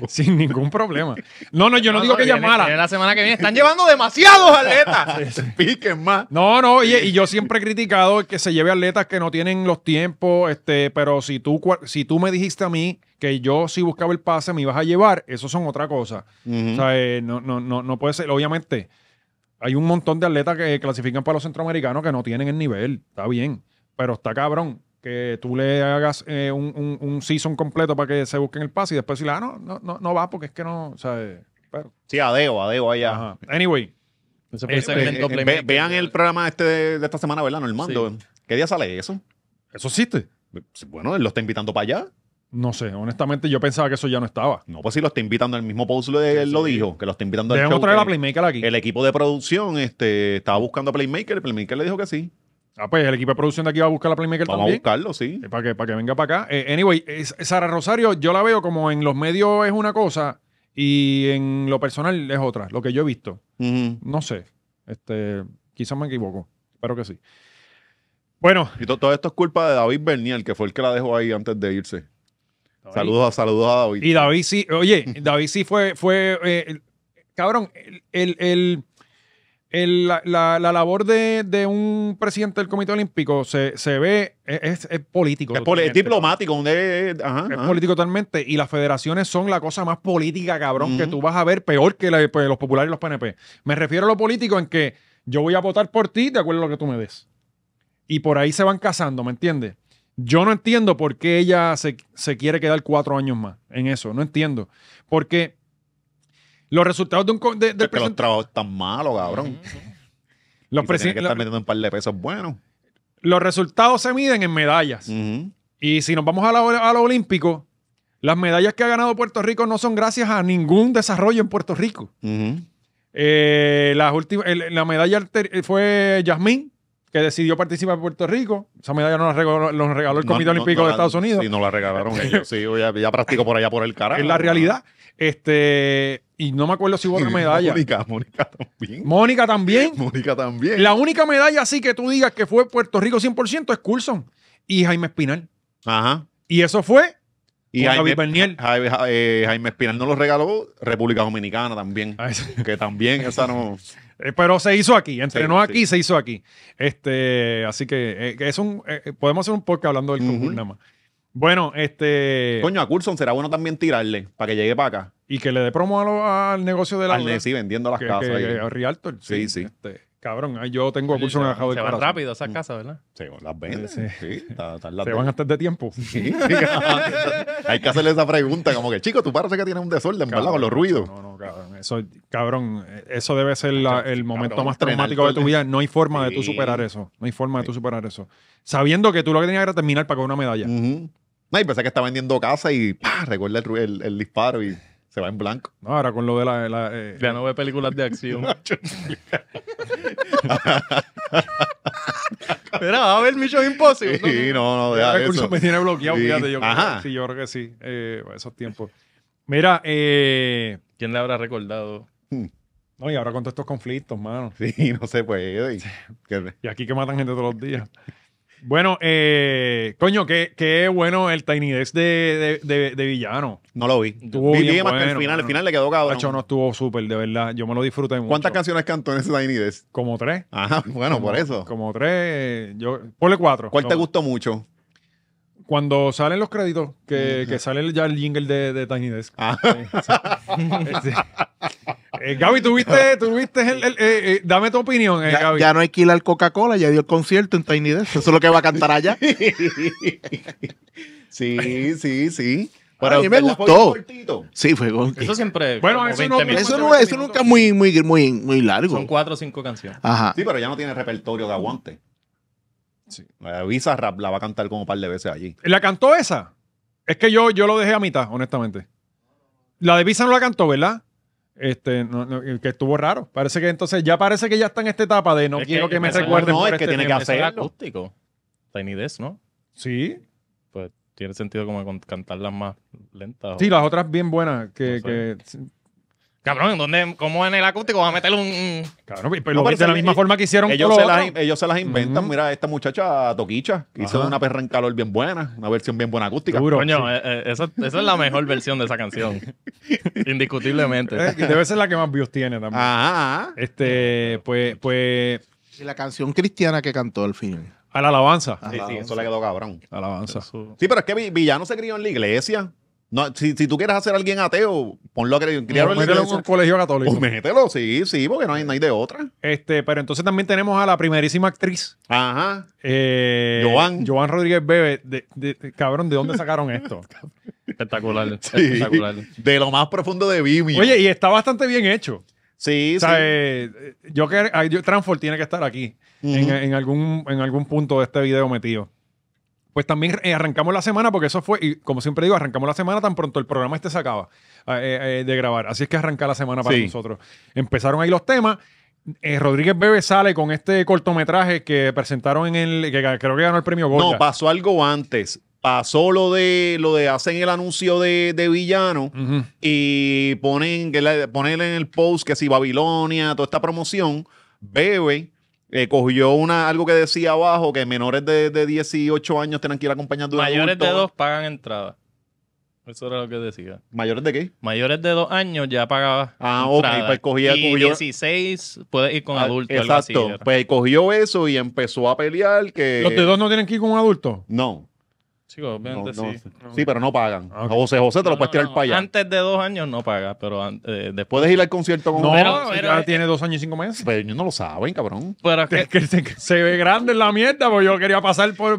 sin ningún problema. No, no, yo no, digo que ya mala. la semana que viene. Están llevando demasiados atletas. Piquen más. No, no, y, yo siempre he criticado que se lleve atletas que no tienen los tiempos, este, pero si tú, si tú me dijiste a mí que yo si buscaba el pase me ibas a llevar, eso son otra cosa. O sea, eh, no, no, no, no puede ser. Obviamente hay un montón de atletas que clasifican para los centroamericanos que no tienen el nivel, está bien, pero está cabrón que tú le hagas eh, un, un, un, season completo para que se busquen el pase y después si ah, no, no, no, va porque es que no, o eh, pero... Sí, adeo, adeo allá. Anyway. Eh, vean el programa este de, esta semana, ¿verdad? Normando. ¿Qué día sale eso? Eso existe. Bueno, él lo está invitando para allá. No sé, honestamente yo pensaba que eso ya no estaba. No, pues si lo está invitando, el mismo post lo, dijo, que lo está invitando Tenemos otra traer a Playmaker aquí. El equipo de producción este, estaba buscando a Playmaker, el Playmaker le dijo que sí. Ah, pues el equipo de producción de aquí va a buscar a Playmaker también. Vamos a buscarlo, sí. Eh, para, que, para que venga para acá. Eh, anyway, eh, Sara Rosario yo la veo como en los medios es una cosa y en lo personal es otra, lo que yo he visto. No sé, este, quizás me equivoco, espero que sí. Bueno. Y todo esto es culpa de David Bernier, que fue el que la dejó ahí antes de irse. Saludos, a David. Y David sí, oye, David sí fue, fue eh, cabrón, la, labor de, un presidente del Comité Olímpico se, ve, es, político. Es, diplomático, es político totalmente. Y las federaciones son la cosa más política, cabrón, que tú vas a ver peor que pues, los populares y los PNP. Me refiero a lo político en que yo voy a votar por ti de acuerdo a lo que tú me des. Y por ahí se van casando, ¿me entiendes? Yo no entiendo por qué ella se, quiere quedar cuatro años más en eso. No entiendo. Porque los resultados de un. De, del es que los trabajos están malos, cabrón. los que estar metiendo un par de pesos buenos. Los resultados se miden en medallas. Y si nos vamos a lo, olímpico, las medallas que ha ganado Puerto Rico no son gracias a ningún desarrollo en Puerto Rico. Eh, las últimas, la medalla fue Yasmín que decidió participar en Puerto Rico. Esa medalla no la regaló, el Comité Olímpico de Estados Unidos. Sí, no la regalaron eh, ellos. Sí, ya, ya, practico por allá por el carajo. Es la realidad. Este, y no me acuerdo si hubo otra medalla. Mónica, Mónica también. Mónica también. La única medalla así que tú digas que fue Puerto Rico 100% es Coulson y Jaime Espinal. Ajá. Y eso fue y Jaime, Jaime, eh, Jaime, Espinal no lo regaló República Dominicana también. Ah, que también esa no. Eh, pero se hizo aquí, entrenó aquí, y se hizo aquí. Este, así que eh, es un, eh, podemos hacer un podcast hablando del uh nada más. Bueno, este. Coño, a Coulson será bueno también tirarle para que llegue para acá. Y que le dé promo al negocio de la. Al, sí, vendiendo las casas. Sí, sí. Este, Cabrón, yo tengo a de Se van rápido esas mm. casas, ¿verdad? Sí, las venden. Sí, está, está se van de tiempo. Hay que hacerle esa pregunta, como que, chico, tu parece que tienes un desorden, cabrón, ¿verdad? Con los ruidos. No, no, cabrón. Eso, cabrón, eso debe ser el momento más traumático de tu vida. No hay forma de tú superar eso. No hay forma de tú superar eso. Sabiendo que tú lo que tenías era terminar para con una medalla. No, y pensé que está vendiendo casa y pa recuerda el, disparo y se va en blanco. No, ahora con lo de la. La, eh, la películas de acción. Mira, va a ver Mission Impossible. Sí, no, no, deja eso. me tiene bloqueado, fíjate. Yo creo, que, sí, yo creo que sí, eh, esos tiempos. Mira, eh, ¿quién le habrá recordado? Hmm. No, y ahora con todos estos conflictos, mano. Sí, no sé, pues y aquí que matan gente todos los días. Bueno, eh, coño, qué, bueno el Tiny Desk de, Villano. No lo vi. bien más el final. El final le quedó cabrón. Hecho, no estuvo súper, de verdad. Yo me lo disfruté mucho. ¿Cuántas canciones cantó en ese Tiny Desk? Como tres. Ajá, bueno, por eso. Como tres. Yo, ponle cuatro. ¿Cuál te gustó mucho? Cuando salen los créditos, que, sale ya el jingle de, de Tiny Desk. Ah. Eh, Gaby, ¿tuviste, eh, eh, dame tu opinión, Gaby. Ya no hay que al Coca-Cola, ya dio el concierto en Tiny Desk. Eso es lo que va a cantar allá. sí, sí, sí. a mí me gustó. Sí, fue cortito. Eso siempre. Bueno, eso, no, eso, nunca es muy, muy, muy, muy largo. Son cuatro o cinco canciones. Ajá. Sí, pero ya no tiene repertorio de aguante. La de Visa Rap la va a cantar como un par de veces allí. ¿La cantó esa? Es que yo, yo lo dejé a mitad, honestamente. La de Visa no la cantó, ¿verdad? Este, no, que estuvo raro. Parece que entonces ya parece que ya está en esta etapa de no quiero que, me recuerden. No, es que este tiene que hacer acústico. Tiny Desk, ¿no? Sí. Pues tiene sentido como cantarlas más lentas. Sí, las otras bien buenas. que Cabrón, ¿dónde, ¿cómo en el acústico vas a meterle un...? de la misma forma que hicieron Ellos se, ellos se las inventan. Mira, esta muchacha Toquicha que hizo una perra en calor bien buena, una versión bien buena acústica. Coño, eh, eh, esa, es la mejor versión de esa canción. Indiscutiblemente. Eh, y debe ser la que más views tiene también. Ajá, Este, pues, pues, Y la canción cristiana que cantó al final. a la alabanza. Sí, sí, eso le quedó cabrón. Alabanza. Sí, pero es que Villano se crió en la iglesia. No, si, tú quieres hacer a alguien ateo, ponlo a creer. mételo en un colegio católico. Pues mételo, sí, sí, porque no hay, no de otra. Este, pero entonces también tenemos a la primerísima actriz. Ajá. Eh, Joan. Joan Rodríguez Bebe. De, cabrón, ¿de dónde sacaron esto? espectacular, espectacular. De lo más profundo de Vimeo. Oye, y está bastante bien hecho. Sí, o sea, sí. Eh, yo que Transform tiene que estar aquí. en, algún, en algún punto de este video metido pues también eh, arrancamos la semana, porque eso fue, y como siempre digo, arrancamos la semana tan pronto el programa este se acaba eh, eh, de grabar. Así es que arranca la semana para nosotros. Empezaron ahí los temas. Rodríguez Bebe sale con este cortometraje que presentaron en el, que creo que ganó el premio Goya. No, pasó algo antes. Pasó lo de lo de hacen el anuncio de, de villano y ponen, ponen en el post que si Babilonia, toda esta promoción, Bebe eh, cogió una, algo que decía abajo que menores de, 18 años tienen que ir acompañando de Mayores de dos pagan entrada. Eso era lo que decía. ¿Mayores de qué? Mayores de dos años ya pagaba. Ah, ok. Pues cogía. Y 16 puedes ir con ah, adultos. Exacto. pues cogió eso y empezó a pelear que. ¿Los de dos no tienen que ir con un adulto? No. Sí, pero no pagan. Ah, José José te lo puedes tirar para allá. Antes de dos años no paga, pero eh, después de ir al concierto con No, ya tiene dos años y cinco meses. Pero ellos no lo saben, cabrón. se ve grande en la mierda, porque yo quería pasar por.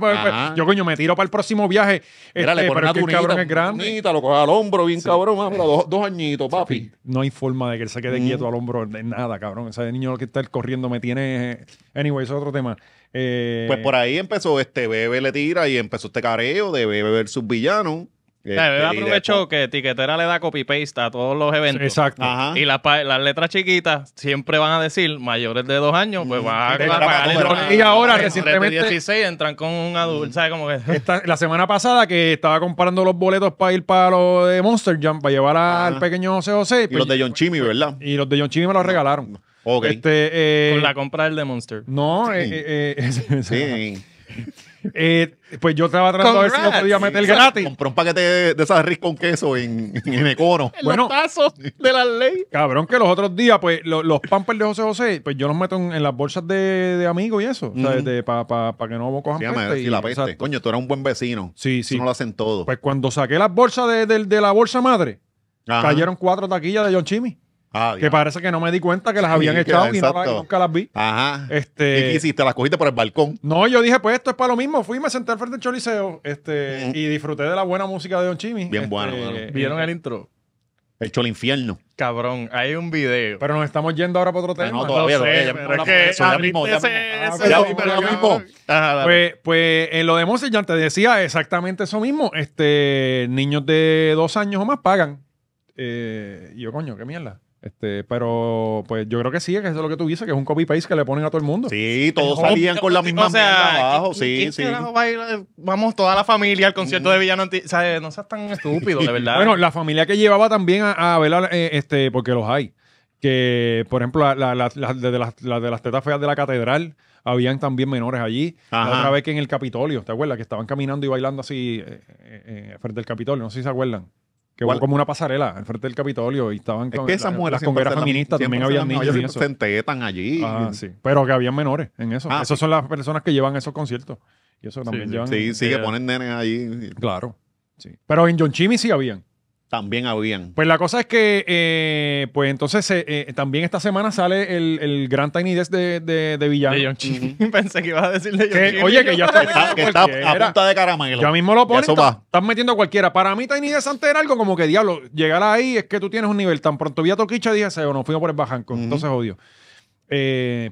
yo, coño, me tiro para el próximo viaje. Era este, pero el cabrón es grande. lo coge al hombro, bien cabrón. Ah, Más, dos, dos, añitos, papi. No hay forma de que él se quede mm. quieto al hombro de nada, cabrón. Ese niño que está corriendo me tiene. Anyway, eso es otro tema. Eh, pues por ahí empezó este bebé le tira y empezó este careo de bebé versus Villano la este, que etiquetera le da copy-paste a todos los eventos. Exacto. Y las, letras chiquitas siempre van a decir mayores de dos años, pues a, pagar Y ahora, recientemente. 16 entran con un adulto, ¿sabes cómo la semana pasada que estaba comprando los boletos para ir para los de Monster Jump, para llevar al pequeño José José. Y los pues, de John Chimmy, pues, ¿verdad? Y los de John Chimmy me los ah, regalaron. Ok. Este, eh, con la compra del de Monster. No, eh, sí. Eh, Eh, pues yo estaba tratando de a ver si no podía meter gratis. Compré un paquete de, de esas con queso en, en Econo. En bueno, los tazos de la ley. Cabrón, que los otros días, pues los, los pampers de José José, pues yo los meto en, en las bolsas de, de amigos y eso. Mm Para que no cojan peste. Y, la peste. Coño, tú eras un buen vecino. Sí, sí. no lo hacen todo. Pues cuando saqué las bolsas de, de la bolsa madre, cayeron cuatro taquillas de John Chimmy. Ah, que parece que no me di cuenta que las habían echado y nunca las vi. Ajá. Este, ¿Y qué hiciste? ¿Las cogiste por el balcón? No, yo dije, pues esto es para lo mismo. Fui, a sentar al frente del Choliseo este, y disfruté de la buena música de Don Chimi. Bien este, bueno, eh, ¿Vieron el intro? El Infierno. Cabrón, hay un video. Pero nos estamos yendo ahora para otro tema. No, todavía. No sé, mismo. Pues, en lo de Monster ya te decía exactamente eso mismo. Este, niños de dos años o más pagan. Eh, yo, coño, qué mierda. Este, pero pues yo creo que sí, que es lo que tú dices, que es un copy paste que le ponen a todo el mundo. Sí, todos salían con la misma o abajo, eh, vamos toda la familia al concierto mm. de Villano eh, no seas tan estúpido, de verdad. bueno, la familia que llevaba también a, velar, eh, este, porque los hay. Que, por ejemplo, las de, las tetas feas de la catedral habían también menores allí. La otra vez que en el Capitolio, ¿te acuerdas? Que estaban caminando y bailando así frente al Capitolio, no sé si se acuerdan. Que hubo como una pasarela frente del Capitolio y estaban esas mujeres las feministas también habían niños. se allí. Pero que habían menores en eso. Ah, esas son las personas que llevan esos conciertos. Y eso también sí, llevan. Sí, que eh, ponen nenes ahí Claro. Sí. Pero en John Chimmy sí habían. También habían. Pues la cosa es que, eh, pues entonces, eh, eh, también esta semana sale el, Gran Tiny de, de, de Pensé que ibas a decirle que, Oye, que ya está, que está a punta de caramelo. Ya mismo lo pones. Estás metiendo a cualquiera. Para mí, Tiny Desk antes era algo como que, diablo, llegar ahí es que tú tienes un nivel. Tan pronto vi a Toquicha, dije, o no, fuimos por el bajanco. Entonces, odio.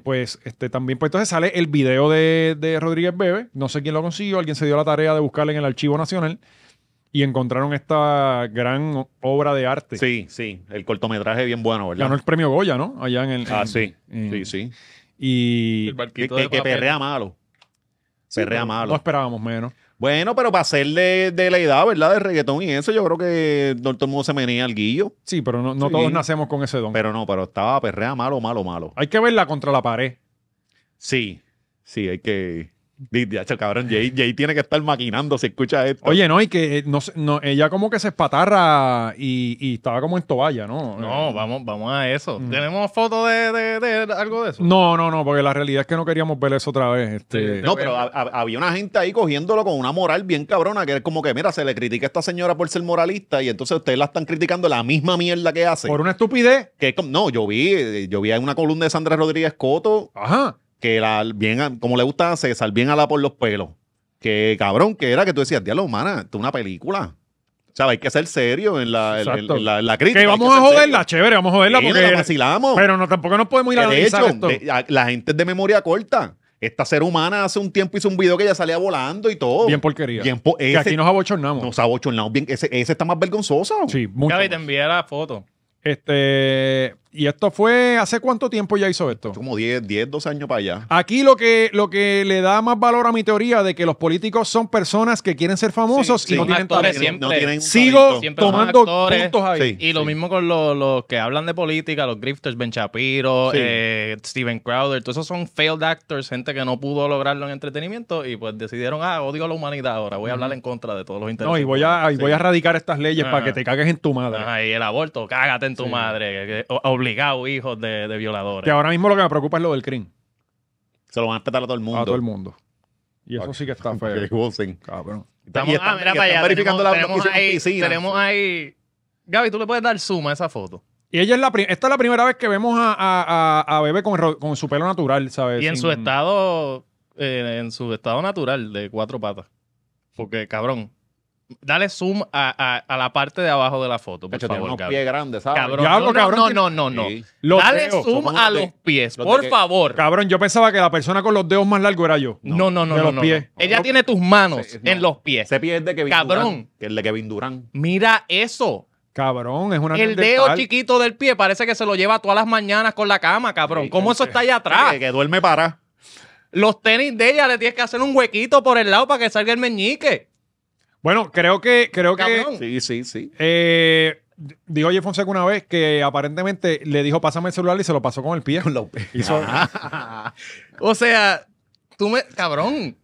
pues este, también, pues entonces sale el video de, de Rodríguez Bebe. No sé quién lo consiguió, alguien se dio la tarea de buscarle en el Archivo Nacional y encontraron esta gran obra de arte. Sí, sí, el cortometraje bien bueno, ¿verdad? Ganó el premio Goya, ¿no? Allá en el. ah, sí, sí, sí. Y. El que, perrea malo. perrea malo. No esperábamos menos. Bueno, pero para ser de, la edad, ¿verdad? De reggaetón y eso, yo creo que no todo el mundo se menea al guillo. Sí, pero no, no todos nacemos con ese don. Pero no, pero estaba perrea malo, malo, malo. Hay que verla contra la pared. Sí, sí, hay que. Ya, cabrón, Jay, tiene que estar maquinando si escucha esto. Oye, no, y que eh, ella como que se espatarra y, estaba como en toalla, ¿no? No, vamos, vamos a eso. ¿Tenemos fotos de, algo de eso? No, no, no, porque la realidad es que no queríamos ver eso otra vez. Este. No, pero había una gente ahí cogiéndolo con una moral bien cabrona, que es como que, mira, se le critica a esta señora por ser moralista y entonces ustedes la están criticando la misma mierda que hace. Por una estupidez. Que, no, yo vi, eh, yo vi en una columna de Sandra Rodríguez Coto. Ajá que la, bien, como le gusta a César, bien a la por los pelos. Que cabrón, que era que tú decías, diablo, humana, es una película. O sea, hay que ser serio en la, la, crítica. Que vamos a joderla, chévere, vamos a joderla porque. La vacilamos. Pero no, tampoco nos podemos ir a la hecho, De, hecho, la gente es de memoria corta. Esta ser humana hace un tiempo hizo un video que ya salía volando y todo. Bien porquería. Bien que aquí nos abochornamos. Nos abochornamos. Bien, ese, está más vergonzoso. Sí, mucho. Y te envié la foto. Este. Y esto fue, ¿hace cuánto tiempo ya hizo esto? Como 10, 10, 12 años para allá. Aquí lo que, lo que le da más valor a mi teoría de que los políticos son personas que quieren ser famosos y no, tienen talento. no tienen Sigo tomando puntos ahí. y lo mismo con los, que hablan de política, los grifters, Ben Shapiro, eh, Steven Crowder, todos esos son failed actors, gente que no pudo lograrlo en entretenimiento y pues decidieron, ah, odio a la humanidad ahora, voy a hablar en contra de todos los intereses. No, y voy a, voy a erradicar estas leyes para que te cagues en tu madre. y el aborto, cágate en tu madre obligado hijos de, violadores. Que ahora mismo lo que me preocupa es lo del crimen. Se lo van a respetar a todo el mundo. A todo el mundo. Y eso sí que está feo. Cabrón. Estamos, Verificando la tenemos ahí, piscina. tenemos ahí. Gaby, tú le puedes dar suma a esa foto. Y ella es la esta es la primera vez que vemos a, a, a, Bebe con, su pelo natural, ¿sabes? Y en su estado, eh, en su estado natural de cuatro patas. Porque, cabrón, Dale zoom a, la parte de abajo de la foto, por favor, pies grandes, ¿sabes? no, no, no, no, Dale zoom a los pies, por favor. Cabrón, yo pensaba que la persona con los dedos más largos era yo. No, no, no, no, Ella tiene tus manos en los pies. Ese pie es de Kevin Cabrón. que el de Kevin Durán. Mira eso. Cabrón, es una El dedo chiquito del pie parece que se lo lleva todas las mañanas con la cama, cabrón. ¿Cómo eso está allá atrás? que duerme para. Los tenis de ella le tienes que hacer un huequito por el lado para que salga el meñique. Bueno, creo que. Creo que sí, sí, sí. Eh, dijo Jeff Fonseca una vez que aparentemente le dijo, pásame el celular y se lo pasó con el pie. Ah. o sea, tú me. Cabrón.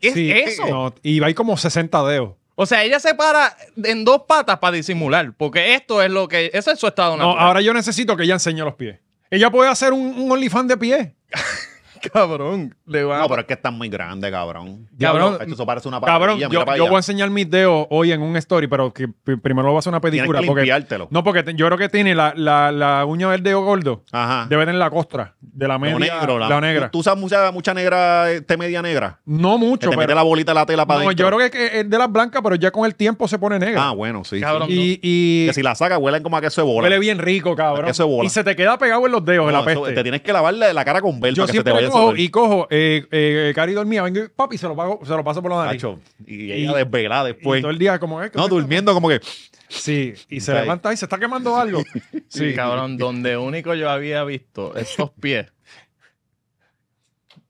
¿Qué es eso? y va ahí como 60 dedos. O sea, ella se para en dos patas para disimular, porque esto es lo que. Ese es su estado No, ahora yo necesito que ella enseñe los pies. Ella puede hacer un, un OnlyFans de pie. cabrón. Le va... No, pero es que están muy grande, cabrón. Cabrón, parece una cabrón yo, voy a enseñar mis dedos hoy en un story, pero que primero lo voy a hacer una pedicura. Porque, no, porque yo creo que tiene la, uña del dedo gordo. Ajá. Debe tener la costra de la media. la, negra. ¿Tú, usas mucha, negra, este media negra? No mucho, te Mete la bolita la tela para No, yo creo que es de las blancas, pero ya con el tiempo se pone negra. Ah, bueno, sí. Cabrón, Y, Que si la saca huelen como a queso se bola. Huele bien rico, cabrón. Y se te queda pegado en los dedos, te tienes que lavar la cara con verde que te y cojo, eh, eh Cari dormía, vengo papi, se lo, se lo paso por la nariz. y ella desvelada después. todo el día como... Eh, no, durmiendo como que... Sí, y se levanta y se está quemando algo. Sí, Cabrón, donde único yo había visto Esos pies.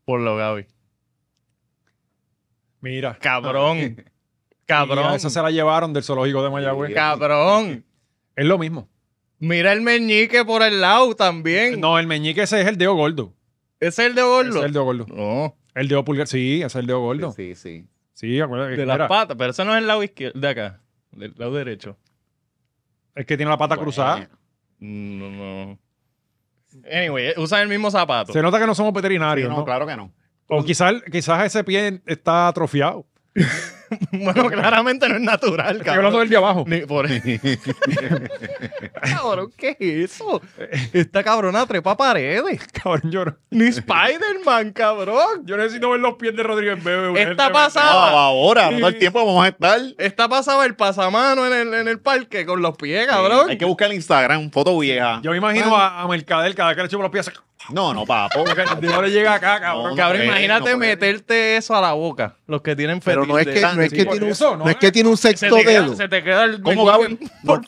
Por lo Gaby. Mira. Cabrón. Cabrón. Esa se la llevaron del zoológico de Mayagüez. Cabrón. Es lo mismo. Mira el meñique por el lado también. No, el meñique ese es el dedo gordo es el de gordo? es el de gordo. No. El de pulgar, sí, es el de gordo. Sí, sí. Sí, acuérdate. De las pata. patas, pero ese no es el lado izquierdo, de acá, del lado derecho. Es que tiene la pata cruzada. No, no. Anyway, usan el mismo zapato. Se nota que no somos veterinarios. no, ¿no? claro que no. O quizás, quizás ese pie está atrofiado. bueno, claramente no es natural, Estoy cabrón. hablando del de abajo. Ni por... cabrón, ¿qué es eso? Eh. Esta cabrona trepa paredes. Cabrón, yo Ni Spider-Man, cabrón. Yo necesito ver los pies de Rodríguez Bebe. Esta Está No, ahora, no el tiempo, vamos a estar. Está pasada, el pasamano en el, en el parque con los pies, cabrón. hay que buscar en Instagram, foto vieja. Yo me imagino a, Mercadel, cada que le chupo los pies. No, no, papo. le llega acá, cabrón. cabrón, imagínate meterte eso a la boca. Los que tienen Pero no es que, no es que, tiene, un, es que tiene un sexto dedo. se te queda el ¿Cómo,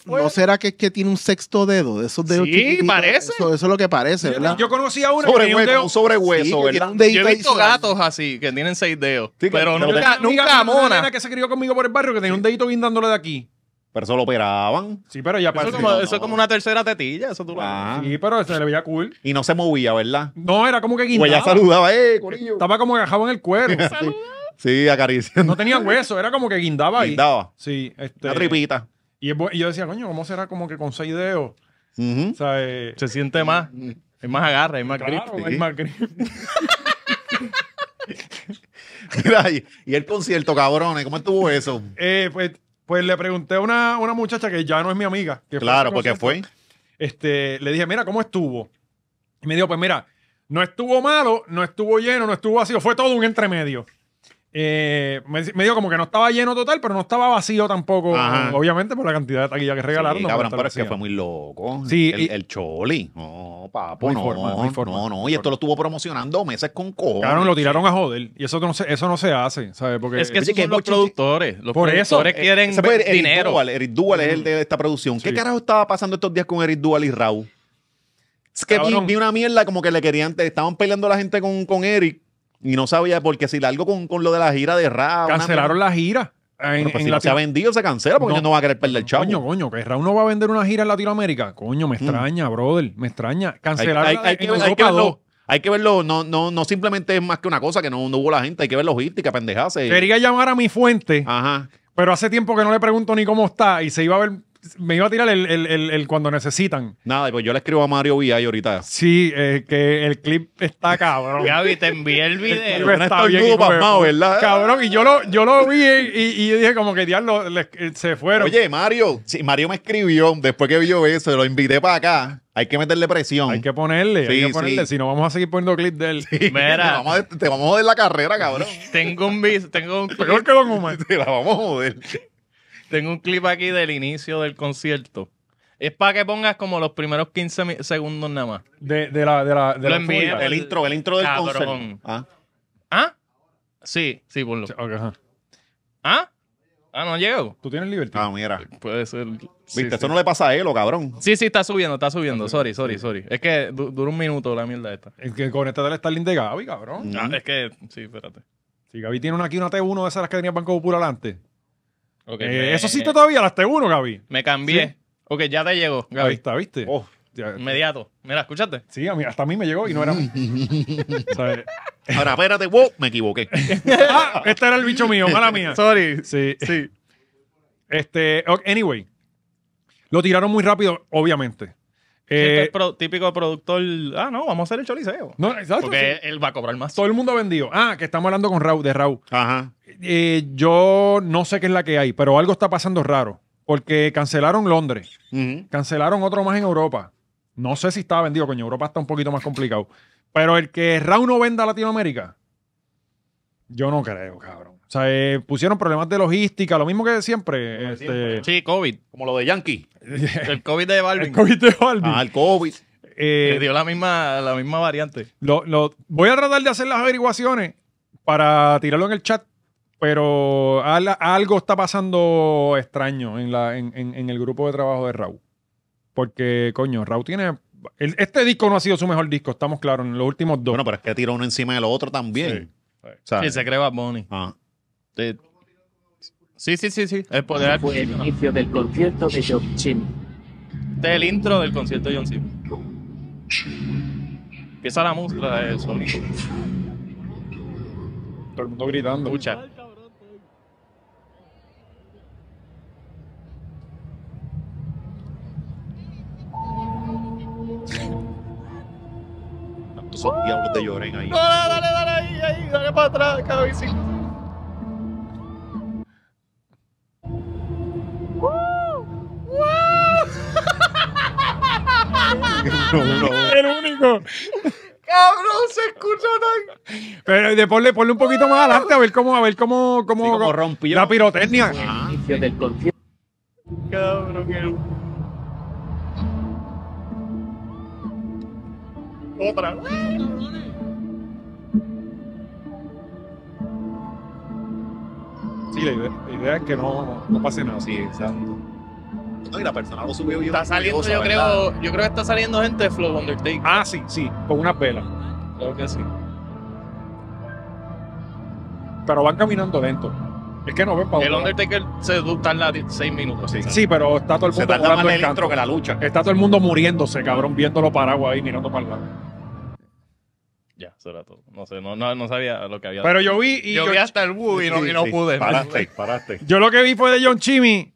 No, será que es que tiene un sexto dedo? De esos dedos sí, parece. Eso, es lo que parece, ¿verdad? Yo conocí a uno sobre que un, sobre hueso, ¿verdad? Yo he visto gatos así, que tienen seis dedos. pero nunca, nunca mona. que se crió conmigo por el barrio que tenía un dedito guindándole de aquí. Pero eso lo operaban. Sí, pero ya Eso, como, eso es como una tercera tetilla, eso tú ah. Sí, pero se le veía cool. Y no se movía, ¿verdad? No, era como que guindaba. Pues ya saludaba, eh, corillo. Estaba como agajado en el cuero. sí, sí acariciando. No tenía hueso, era como que guindaba ahí. Guindaba. Sí. Este, una tripita. Y, yo decía, coño, ¿cómo será como que con seis dedos? O sea, eh, se siente más, es más agarra, es más claro, Es más grip. Mira, y, y, el concierto, cabrones, ¿cómo estuvo eso? Eh, pues pues le pregunté a una, muchacha que ya no es mi amiga. Que claro, porque fue. Este, le dije, mira, ¿cómo estuvo? Y me dijo, pues mira, no estuvo malo, no estuvo lleno, no estuvo vacío, fue todo un entremedio. Eh, me, dio como que no estaba lleno total, pero no estaba vacío tampoco. Obviamente por la cantidad de taquilla que regalaron. cabrón, pero que fue muy loco. Sí, el, Choli. No, papo, no, no, no, Y esto lo estuvo promocionando meses con cojones. claro lo tiraron a joder. Y eso no se, eso no se hace, ¿sabes? es que sí, son los productores. Los por productores eso, eh, quieren dinero. Eric Dual es el mm. de esta producción. ¿Qué carajo estaba pasando estos días con Eric Dual y Raúl? Es que vi, una mierda como que le querían, estaban peleando la gente con Eric y no sabía, porque si largo con, con lo de la gira de Ra Cancelaron la gira. Pues si se ha vendido, se cancela porque no, no va a querer perder el chavo. Coño, coño, que Ra no va a vender una gira en Latinoamérica. Coño, me mm. extraña, brother, me extraña. Cancelar hay, que, verlo, hay que verlo, no, no, no simplemente es más que una cosa, que no, no hubo la gente, hay que ver logística, pendejase. Eh. Quería llamar a mi fuente, Ajá. pero hace tiempo que no le pregunto ni cómo está y se iba a ver me iba a tirar el, el, el, cuando necesitan. Nada, pues yo le escribo a Mario VI ahorita. Sí, eh, que el clip está cabrón. vi, te envié el video. está, está bien, nudo pasmado, ¿verdad? Cabrón, y yo lo, yo lo vi y, y dije como que ya eh, se fueron. Oye, Mario, si Mario me escribió después que vio eso, lo invité para acá. Hay que meterle presión. Hay que ponerle, sí, hay que ponerle. Si no, vamos a seguir poniendo clips de él. Sí. Mira. Te vamos, a, joder la carrera, cabrón. tengo un bis, tengo un Peor que Don Omar. Te la vamos a joder tengo un clip aquí del inicio del concierto. Es para que pongas como los primeros 15 segundos nada más. De, la, de la, de la el, intro, el intro del concierto. ¿Ah? ¿Ah? Sí, sí, por lo ajá. ¿Ah? Ah, no llego. Tú tienes libertad. Ah, mira. Puede ser. Viste, esto no le pasa a él, cabrón. Sí, sí, está subiendo, está subiendo. Sorry, sorry, sorry. Es que dura un minuto la mierda esta. Es que esta está Starlink de Gaby, cabrón. Ah, es que, sí, espérate. Sí, Gaby tiene una, aquí una T1 de esas que tenía Banco Popular antes. Okay, eh, sí te eso todavía, las T1, Gaby. Me cambié. Ok, ya te llegó, Gaby. Ahí está, ¿viste? Oh, Inmediato. Mira, ¿escuchaste? Sí, hasta a mí me llegó y no era... a mí Ahora, espérate, me equivoqué. Ah, este era el bicho mío, mala mía. Sorry. Sí. Sí. Este, anyway. Lo tiraron muy rápido, obviamente. Eh, típico productor, ah, no, vamos a hacer el choliseo. No, exacto. Porque él va a cobrar más. Todo el mundo ha vendido. Ah, que estamos hablando con Raúl, de Raúl. Ajá. Eh, yo no sé qué es la que hay, pero algo está pasando raro. Porque cancelaron Londres, cancelaron otro más en Europa. No sé si está vendido, coño. Europa está un poquito más complicado. Pero el que Raúl no venda Latinoamérica, yo no creo, cabrón. O sea, eh, pusieron problemas de logística, lo mismo que siempre. Este, sí, COVID, como lo de Yankee. el COVID de Balvin. El COVID de Balvin. Ah, el COVID. Eh, Le dio la misma, la misma variante. Lo, voy a tratar de hacer las averiguaciones para tirarlo en el chat, pero algo está pasando extraño en, el grupo de trabajo de Raúl. Porque, coño, Raúl tiene. este disco no ha sido su mejor disco, estamos claros, en los últimos dos. Bueno, pero es que tira uno encima del otro también. Sí, se cree Bad Bonnie. Ah. Este, sí, sí, sí, sí. El poder Fue el inicio del concierto de John Cena. Del intro del concierto de John Cena. Empieza la muestra de eh, eso Todo el mundo gritando. Escucha. son diablos de lloren ahí. Dale, dale, dale, ahí, ahí, dale para atrás, cabecita. El único. Cabrón, se escucha tan. Pero después ponle, ponle un poquito más adelante a ver cómo, a ver cómo, cómo, la pirotecnia. inicio Cabrón, Otra. Sí, la idea, es que no, no pase nada. Sí, exacto y la persona subió Está saliendo, yo creo, yo creo que está saliendo gente de Flow Undertaker. Ah, sí, sí, con una pela Creo que sí. Pero van caminando dentro Es que no ven para El Undertaker se las 6 minutos. Sí, sí, pero está todo el mundo. Se el que la lucha. Está todo el mundo muriéndose, cabrón, viéndolo paraguas ahí, mirando para el lado. Ya, eso era todo. No sé, no, no, no sabía lo que había. Pero yo vi y. Yo, vi hasta el Woo y no, y no pude. Paraste, paraste. Yo lo que vi fue de John Chimmy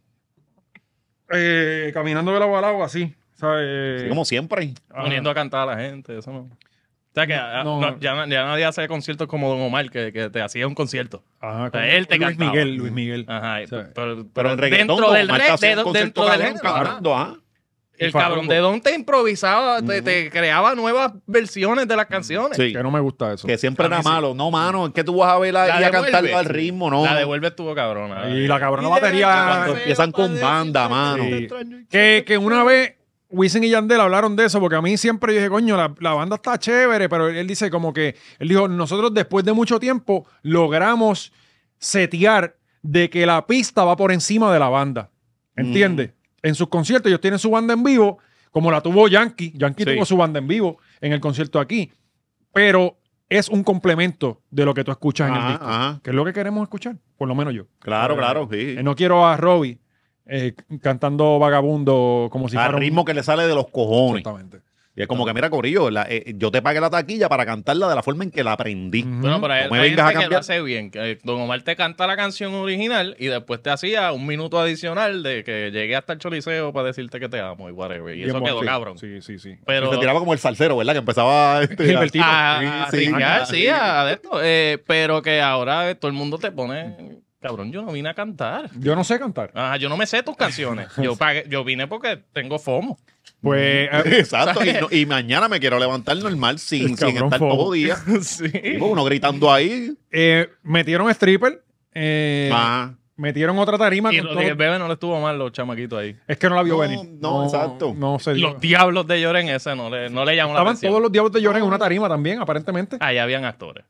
eh, caminando de agua al agua, así. ¿sabes? Sí, como siempre. Poniendo a cantar a la gente, eso no. O sea, que ah, ya, nadie hace conciertos como Don Omar, que, te hacía un concierto. Ajá, él te Luis Miguel, Luis Miguel. Ajá, pero, pero, en reggaetón, dentro del Omar dentro del género. ¿ah? El cabrón de Don improvisaba, te, creaba nuevas versiones de las canciones. Sí. Que no me gusta eso. Que siempre era malo. No, mano, es que tú vas a bailar y a cantar al ritmo, ¿no? La devuelve tu cabrona. Y la cabrona batería. Cuando empiezan con banda, mano. Que, una vez Wisin y Yandel hablaron de eso, porque a mí siempre yo dije, coño, la, banda está chévere, pero él dice como que, él dijo, nosotros después de mucho tiempo logramos setear de que la pista va por encima de la banda. ¿Entiendes? en sus conciertos, ellos tienen su banda en vivo, como la tuvo Yankee. Yankee tuvo su banda en vivo en el concierto aquí. Pero es un complemento de lo que tú escuchas en el disco, que es lo que queremos escuchar, por lo menos yo. Claro, eh, claro, sí. Eh, no quiero a Robbie eh, cantando vagabundo como si Al fuera. Al ritmo que le sale de los cojones. Exactamente es como que, mira, Corillo, eh, eh, yo te pagué la taquilla para cantarla de la forma en que la aprendí. Bueno, pero me vengas a cambiar. hace bien. que eh, Don Omar te canta la canción original y después te hacía un minuto adicional de que llegué hasta el choliceo para decirte que te amo y whatever. Y, eso quedó cabrón. Sí, sí, sí. Pero, tiraba como el salsero, ¿verdad? Que empezaba este, a- Sí, sí. esto. pero que ahora todo el mundo te pone, cabrón, yo no vine a cantar. Yo no sé cantar. Ajá, yo no me sé tus canciones. Yo pagué- yo vine porque tengo FOMO. Pues. Eh, exacto. y, mañana me quiero levantar normal sin, sin estar todo día. uno gritando ahí. Eh, metieron stripper. Eh, ah. Metieron otra tarima. Y el bebé no le estuvo mal los chamaquitos ahí. Es que no la vio venir. No, exacto. No Los diablos de Lloren, ese no le, no le la atención. Estaban todos los diablos de Lloren en una tarima también, aparentemente. Ahí habían actores.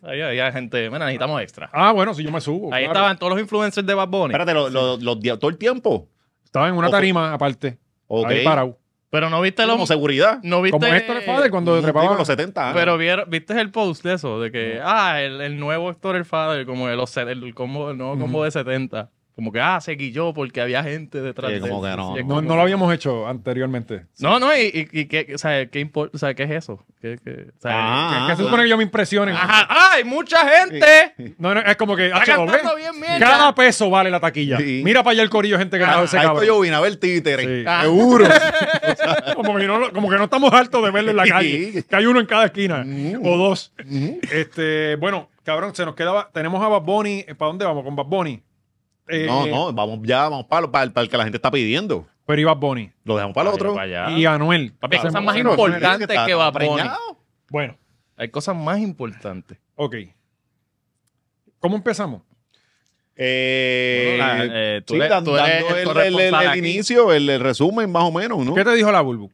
Ahí había gente, bueno, necesitamos extra. Ah, bueno, si yo me subo. Ahí estaban todos los influencers de Bad Bunny. Espérate, ¿los lo, todo el tiempo? Estaban en una tarima aparte. Okay. Pero no viste lo... Como seguridad. No viste... Como Héctor Fader cuando los 70 Pero vieron, viste el post de eso, de que, ah, el, nuevo Héctor el Fader, como el, nuevo combo de 70 como que, ah, se guilló porque había gente detrás de como no, lo habíamos hecho anteriormente. No, no, y, y, qué, o sea, qué, o sea, qué es eso? ¿Qué, ah, se pues. supone que yo me impresione? Ajá, ¡ay, mucha gente! No, no, es como que, cada peso vale la taquilla. Mira para allá el corillo, gente que ah, se cabrón. yo vine a ver títeres. Ah. seguro. como, que no, como que no estamos hartos de verlo en la calle, que hay uno en cada esquina, mm. o dos. Mm. Este, bueno, cabrón, se nos quedaba, tenemos a Bad Bunny, ¿para dónde vamos con Bad Bunny? no, eh, no, vamos ya, vamos para, para, para el que la gente está pidiendo. Pero iba Bonnie. Lo dejamos ah, para el otro. y Anuel. hay cosas más importantes que, que va Bueno. Hay cosas más importantes. Ok. ¿Cómo empezamos? Eh, eh tú, le, el, inicio, el, resumen más o menos, ¿no? ¿Qué te dijo la Burbu?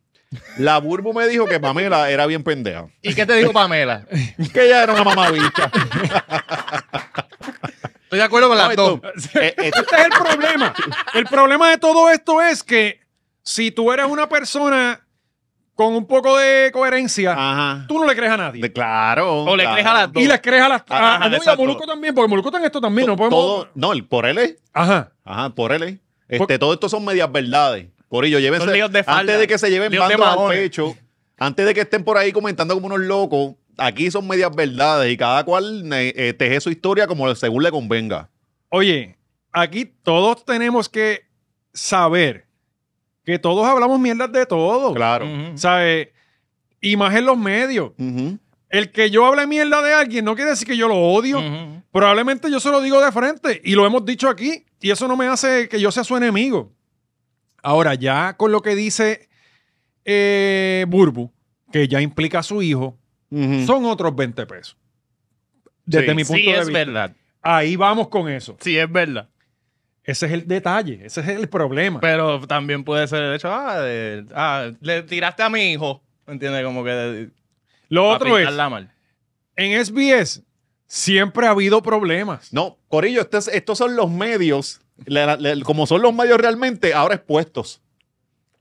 La Burbu me dijo que Pamela era bien pendeja. ¿Y qué te dijo Pamela? que ella era una mamabicha. Estoy de acuerdo con las dos. Eh, eh, este es el problema. El problema de todo esto es que si tú eres una persona con un poco de coherencia, tú no le crees a nadie. claro. O le crees a las dos. Y le crees a las ah, Ajá, a, Y a también, porque Moluco está en esto también. no, podemos... todo, no, el por él. Ajá. Ajá, por él. Este, Todo esto son medias verdades. Por ello, llévense. antes de que se lleven bandos al pecho, antes de que estén por ahí comentando como unos locos aquí son medias verdades y cada cual eh, teje su historia como según le convenga. Oye, aquí todos tenemos que saber que todos hablamos mierdas de todo. Claro. sabe ¿Sabes? Y más en los medios. El que yo hable mierda de alguien no quiere decir que yo lo odio. Probablemente yo se lo digo de frente y lo hemos dicho aquí. Y eso no me hace que yo sea su enemigo. Ahora, ya con lo que dice eh, Burbu, que ya implica a su hijo, son otros 20 pesos. Desde mi punto sí es verdad. Ahí vamos con eso. Sí, es verdad. Ese es el detalle, ese es el problema. Pero también puede ser el hecho, ah, ah le tiraste a mi hijo. ¿Entiendes? Como que. Lo otro es. En SBS siempre ha habido problemas. No, Corillo, estos son los medios, como son los medios realmente, ahora expuestos.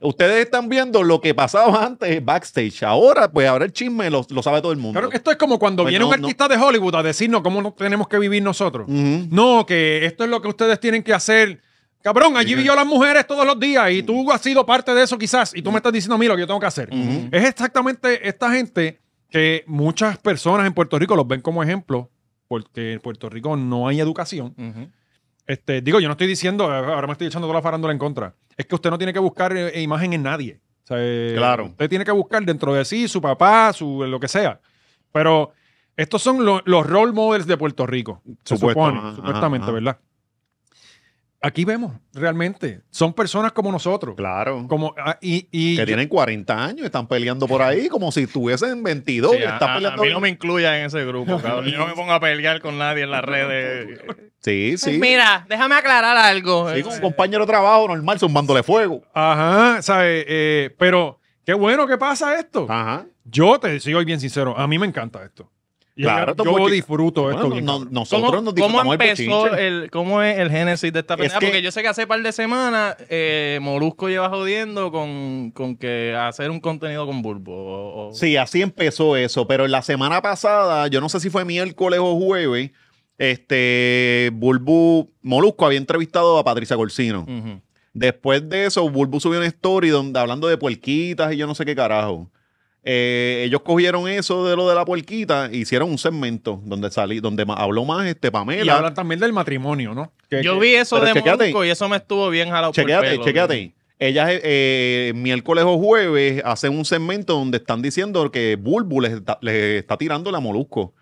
Ustedes están viendo lo que pasaba antes backstage. Ahora, pues ahora el chisme lo, sabe todo el mundo. que esto es como cuando pues viene un artista de Hollywood a decirnos cómo tenemos que vivir nosotros. No, que esto es lo que ustedes tienen que hacer. Cabrón, allí vio a las mujeres todos los días y tú has sido parte de eso quizás y tú me estás diciendo mira lo que yo tengo que hacer. Es exactamente esta gente que muchas personas en Puerto Rico los ven como ejemplo porque en Puerto Rico no hay educación. este, digo, yo no estoy diciendo, ahora me estoy echando toda la farándula en contra es que usted no tiene que buscar eh, eh, imagen en nadie. Eh, claro. Usted tiene que buscar dentro de sí, su papá, su lo que sea. Pero estos son los role models de Puerto Rico, supuestamente, ¿verdad? aquí vemos realmente, son personas como nosotros. Claro. Como, ah, y, que tienen 40 años, están peleando por ahí como si estuviesen 22. mí no me incluya en ese grupo, cabrón. Yo no me pongo a pelear con nadie en las redes. Sí, pues sí. Mira, déjame aclarar algo. Sí, un compañero de trabajo normal, sumándole fuego. Ajá, ¿sabes? Eh, pero qué bueno que pasa esto. Ajá. Yo te soy bien sincero, a mí me encanta esto. Claro, yo, disfruto esto. no, nosotros ¿Cómo, ¿Cómo empezó el, cómo es el génesis de esta pelea? porque yo sé que hace par de semanas eh, Molusco lleva jodiendo con, con, que hacer un contenido con Bulbo. Sí, así empezó eso. Pero la semana pasada, yo no sé si fue miércoles o jueves, este Bulbo Molusco había entrevistado a Patricia Corsino. Después de eso, Bulbo subió una story donde, hablando de puerquitas y yo no sé qué carajo. Eh, ellos cogieron eso de lo de la puerquita e hicieron un segmento donde salí, donde habló más este Pamela. Y hablan también del matrimonio, ¿no? Yo vi eso de Monco y eso me estuvo bien jalado la por pelo, chequeate Ellas eh, eh, miércoles o jueves hacen un segmento donde están diciendo que Bulbul les está, les está tirando la molusco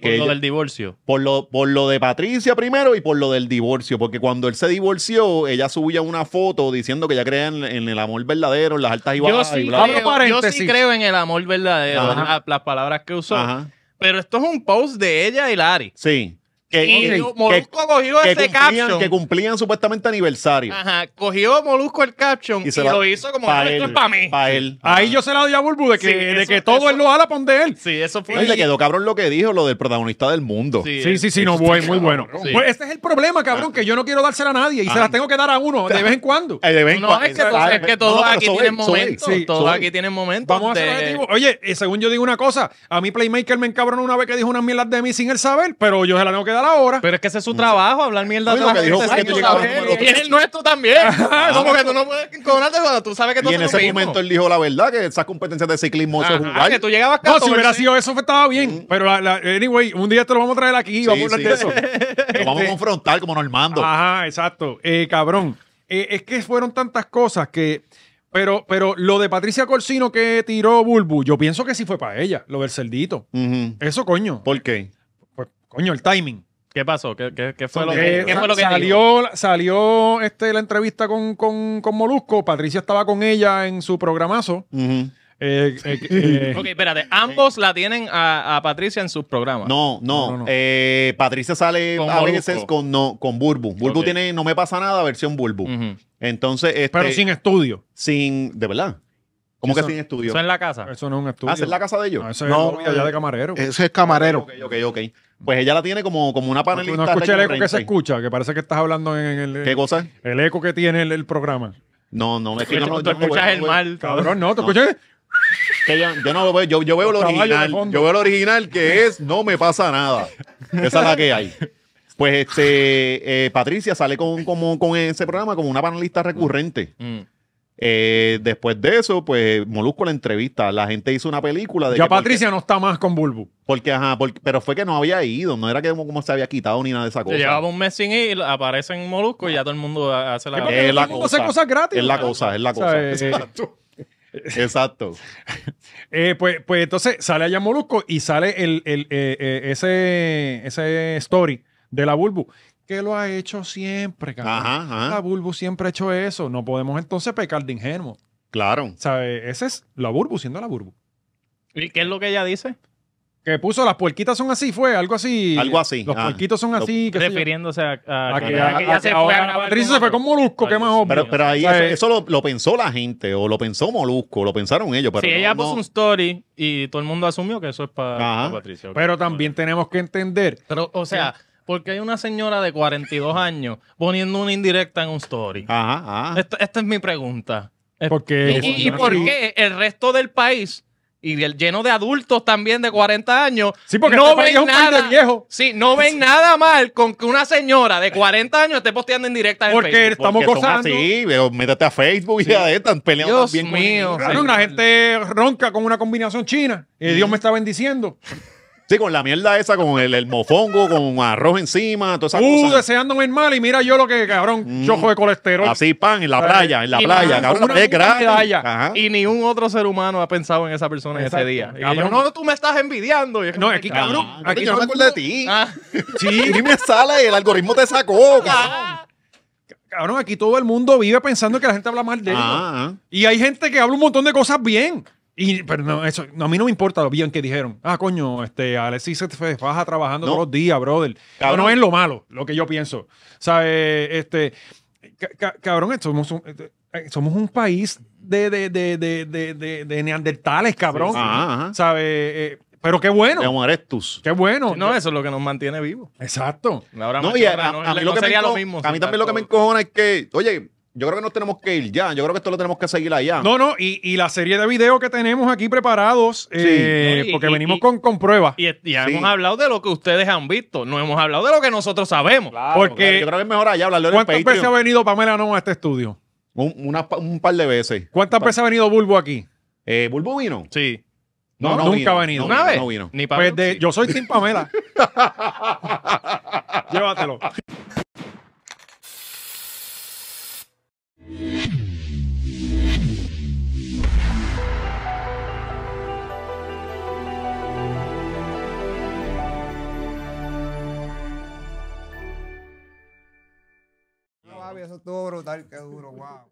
por lo del divorcio. Por lo, por lo de Patricia primero y por lo del divorcio. Porque cuando él se divorció, ella subía una foto diciendo que ella creía en, el amor verdadero, en las altas y bajas. Yo, sí, sí creo en el amor verdadero, las, palabras que usó. Pero esto es un post de ella y Larry. Sí. Que, y ese cumplían, caption. Que cumplían supuestamente aniversario. Ajá, cogió Molusco el caption y, se lo hizo como para mí. Pa él. Ahí yo se la doy a Bulbu de que, de que todo es lo ala de él. Sí, eso fue. Y le quedó cabrón lo que dijo, lo del protagonista del mundo. Sí, sí, sí, no, muy bueno. Este Pues es el problema, cabrón, ah. que yo no quiero dársela a nadie y se ah. las tengo que dar a uno de ah. vez en cuando. Eh, no, Es que, es que eh, todos aquí tienen momentos. Todos aquí tienen momentos. Vamos a hacer Oye, eh, según yo digo una cosa, a mí Playmaker me encabronó una vez que dijo unas mierdas de mí sin él saber, pero yo se la tengo que dar la ahora. Pero es que ese es su trabajo, hablar mierda de la gente. que y el nuestro también. Ah, tú no puedes tú sabes que tú Y en ese momento él dijo la verdad, que esas competencias de ciclismo que tú llegabas No, si hubiera sido eso estaba bien. Pero, anyway, un día te lo vamos a traer aquí y vamos a hablar de eso. Lo vamos a este, confrontar como Normando. Ajá, exacto. Eh, cabrón. Eh, es que fueron tantas cosas que... Pero, pero lo de Patricia Corsino que tiró Bulbu, yo pienso que sí fue para ella, lo del cerdito. Eso, coño. ¿Por qué? Pues, coño, el timing. ¿Qué pasó? ¿Qué, fue, lo que, fue salió, salió este, la entrevista con, Molusco. Patricia estaba con ella en su programazo. Eh, eh, eh, ok, espérate. Ambos la tienen a, Patricia en sus programas. No, no. no, Patricia sale a veces con, Burbu. Burbu tiene No Me Pasa Nada, versión Burbu. Entonces. Este, Pero sin estudio. Sin. De verdad. ¿Cómo que sin estudio? Eso en la casa. Eso no es un ah, estudio. Ah, es la casa de ellos. No, eso es camarero. Ese es camarero. Ok, ok, ok. Pues ella la tiene como, como una panelista. recurrente. No escuché el eco que se escucha, que parece que estás hablando en el. ¿Qué cosa? El eco que tiene el, programa. No, no, me es que no, tú escuchas el mal. Cabrón, no, ¿te escuchas. yo, yo, no lo veo, yo, yo veo lo original. Yo veo lo original que es No me pasa nada. Esa es la que hay. Pues este, eh, Patricia sale con, como, con ese programa como una panelista recurrente. Mm. Eh, después de eso, pues Molusco la entrevista. La gente hizo una película de. Ya Patricia no está más con Bulbu. Porque, ajá, pero fue que no había ido, no era que como, se había quitado ni nada de esa cosa. Llevaba un mes sin ir, aparece en Molusco y ya todo el mundo hace la. Es la cosa, hace cosas gratis. Es la cosa, es la cosa. Eh, Exacto. Eh, pues, pues entonces sale allá Molusco y sale el, el ese, ese story de la Bulbu, que lo ha hecho siempre, La burbu siempre ha hecho eso. No podemos entonces pecar de ingenuo. Claro. ¿Sabes? Esa es la burbu siendo la burbu ¿Y qué es lo que ella dice? Que puso las puerquitas son así, fue algo así. Algo así. Los puerquitos son así. refiriéndose a, que, ya se fue. Patricia se, fue con Molusco, qué más obvio. Pero, ahí eso, lo, pensó la gente, o lo pensó Molusco, lo pensaron ellos. Pero sí, ella puso un story y todo el mundo asumió que eso es para, Patricia. Pero también tenemos que entender. Pero, o sea porque hay una señora de 42 años poniendo una indirecta en un story? Ajá, ajá. Esta, es mi pregunta. ¿Y, por qué el resto del país y el lleno de adultos también de 40 años. Sí, porque no este ven nada, viejo. Sí, no ven nada mal con que una señora de 40 años esté posteando en en porque Facebook. porque estamos métete a Facebook y a están peleando Dios mío, una gente ronca con una combinación china. Y Dios me está bendiciendo. Sí, con la mierda esa, con el, el mofongo, con arroz encima, toda esa uh, cosa. deseándome el mal y mira yo lo que, cabrón, chojo mm. de colesterol. Así, pan, en la playa, en la playa, cabrón, es grande. Y ni un otro ser humano ha pensado en esa persona en ese día. Cabrón. no, tú me estás envidiando. No, aquí, cabrón, aquí yo no me acuerdo de ti. Ah. Sí, y me y el algoritmo te sacó. Ah. cabrón. aquí todo el mundo vive pensando que la gente habla mal de él. Ah, y hay gente que habla un montón de cosas bien. Y, pero no, eso, a mí no me importa lo bien que dijeron. Ah, coño, este, Alexis se baja trabajando todos los días, brother. No, es lo malo, lo que yo pienso. ¿Sabes? Eh, este, cabrón, somos un, eh, eh, somos un país de, neandertales, cabrón. sabe pero qué bueno. De Qué bueno. No, eso es lo que nos mantiene vivos. Exacto. no, a, mí lo lo también lo que me encojona es que, oye, yo creo que no tenemos que ir ya. Yo creo que esto lo tenemos que seguir allá. No, no, y, la serie de videos que tenemos aquí preparados, eh, porque venimos con, con, pruebas. Y, ya hemos hablado de lo que ustedes han visto, no hemos hablado de lo que nosotros sabemos. Claro, porque claro. yo creo que es mejor allá hablarlo en ¿Cuántas veces ha venido Pamela No a este estudio? Un, par de veces. ¿Cuántas veces ha venido Bulbo aquí? Eh, ¿Bulbo vino? Sí. No, nunca ha venido. vino. Ni para. Pues yo soy sin Pamela. Llévatelo. todo estuvo que duro, wow.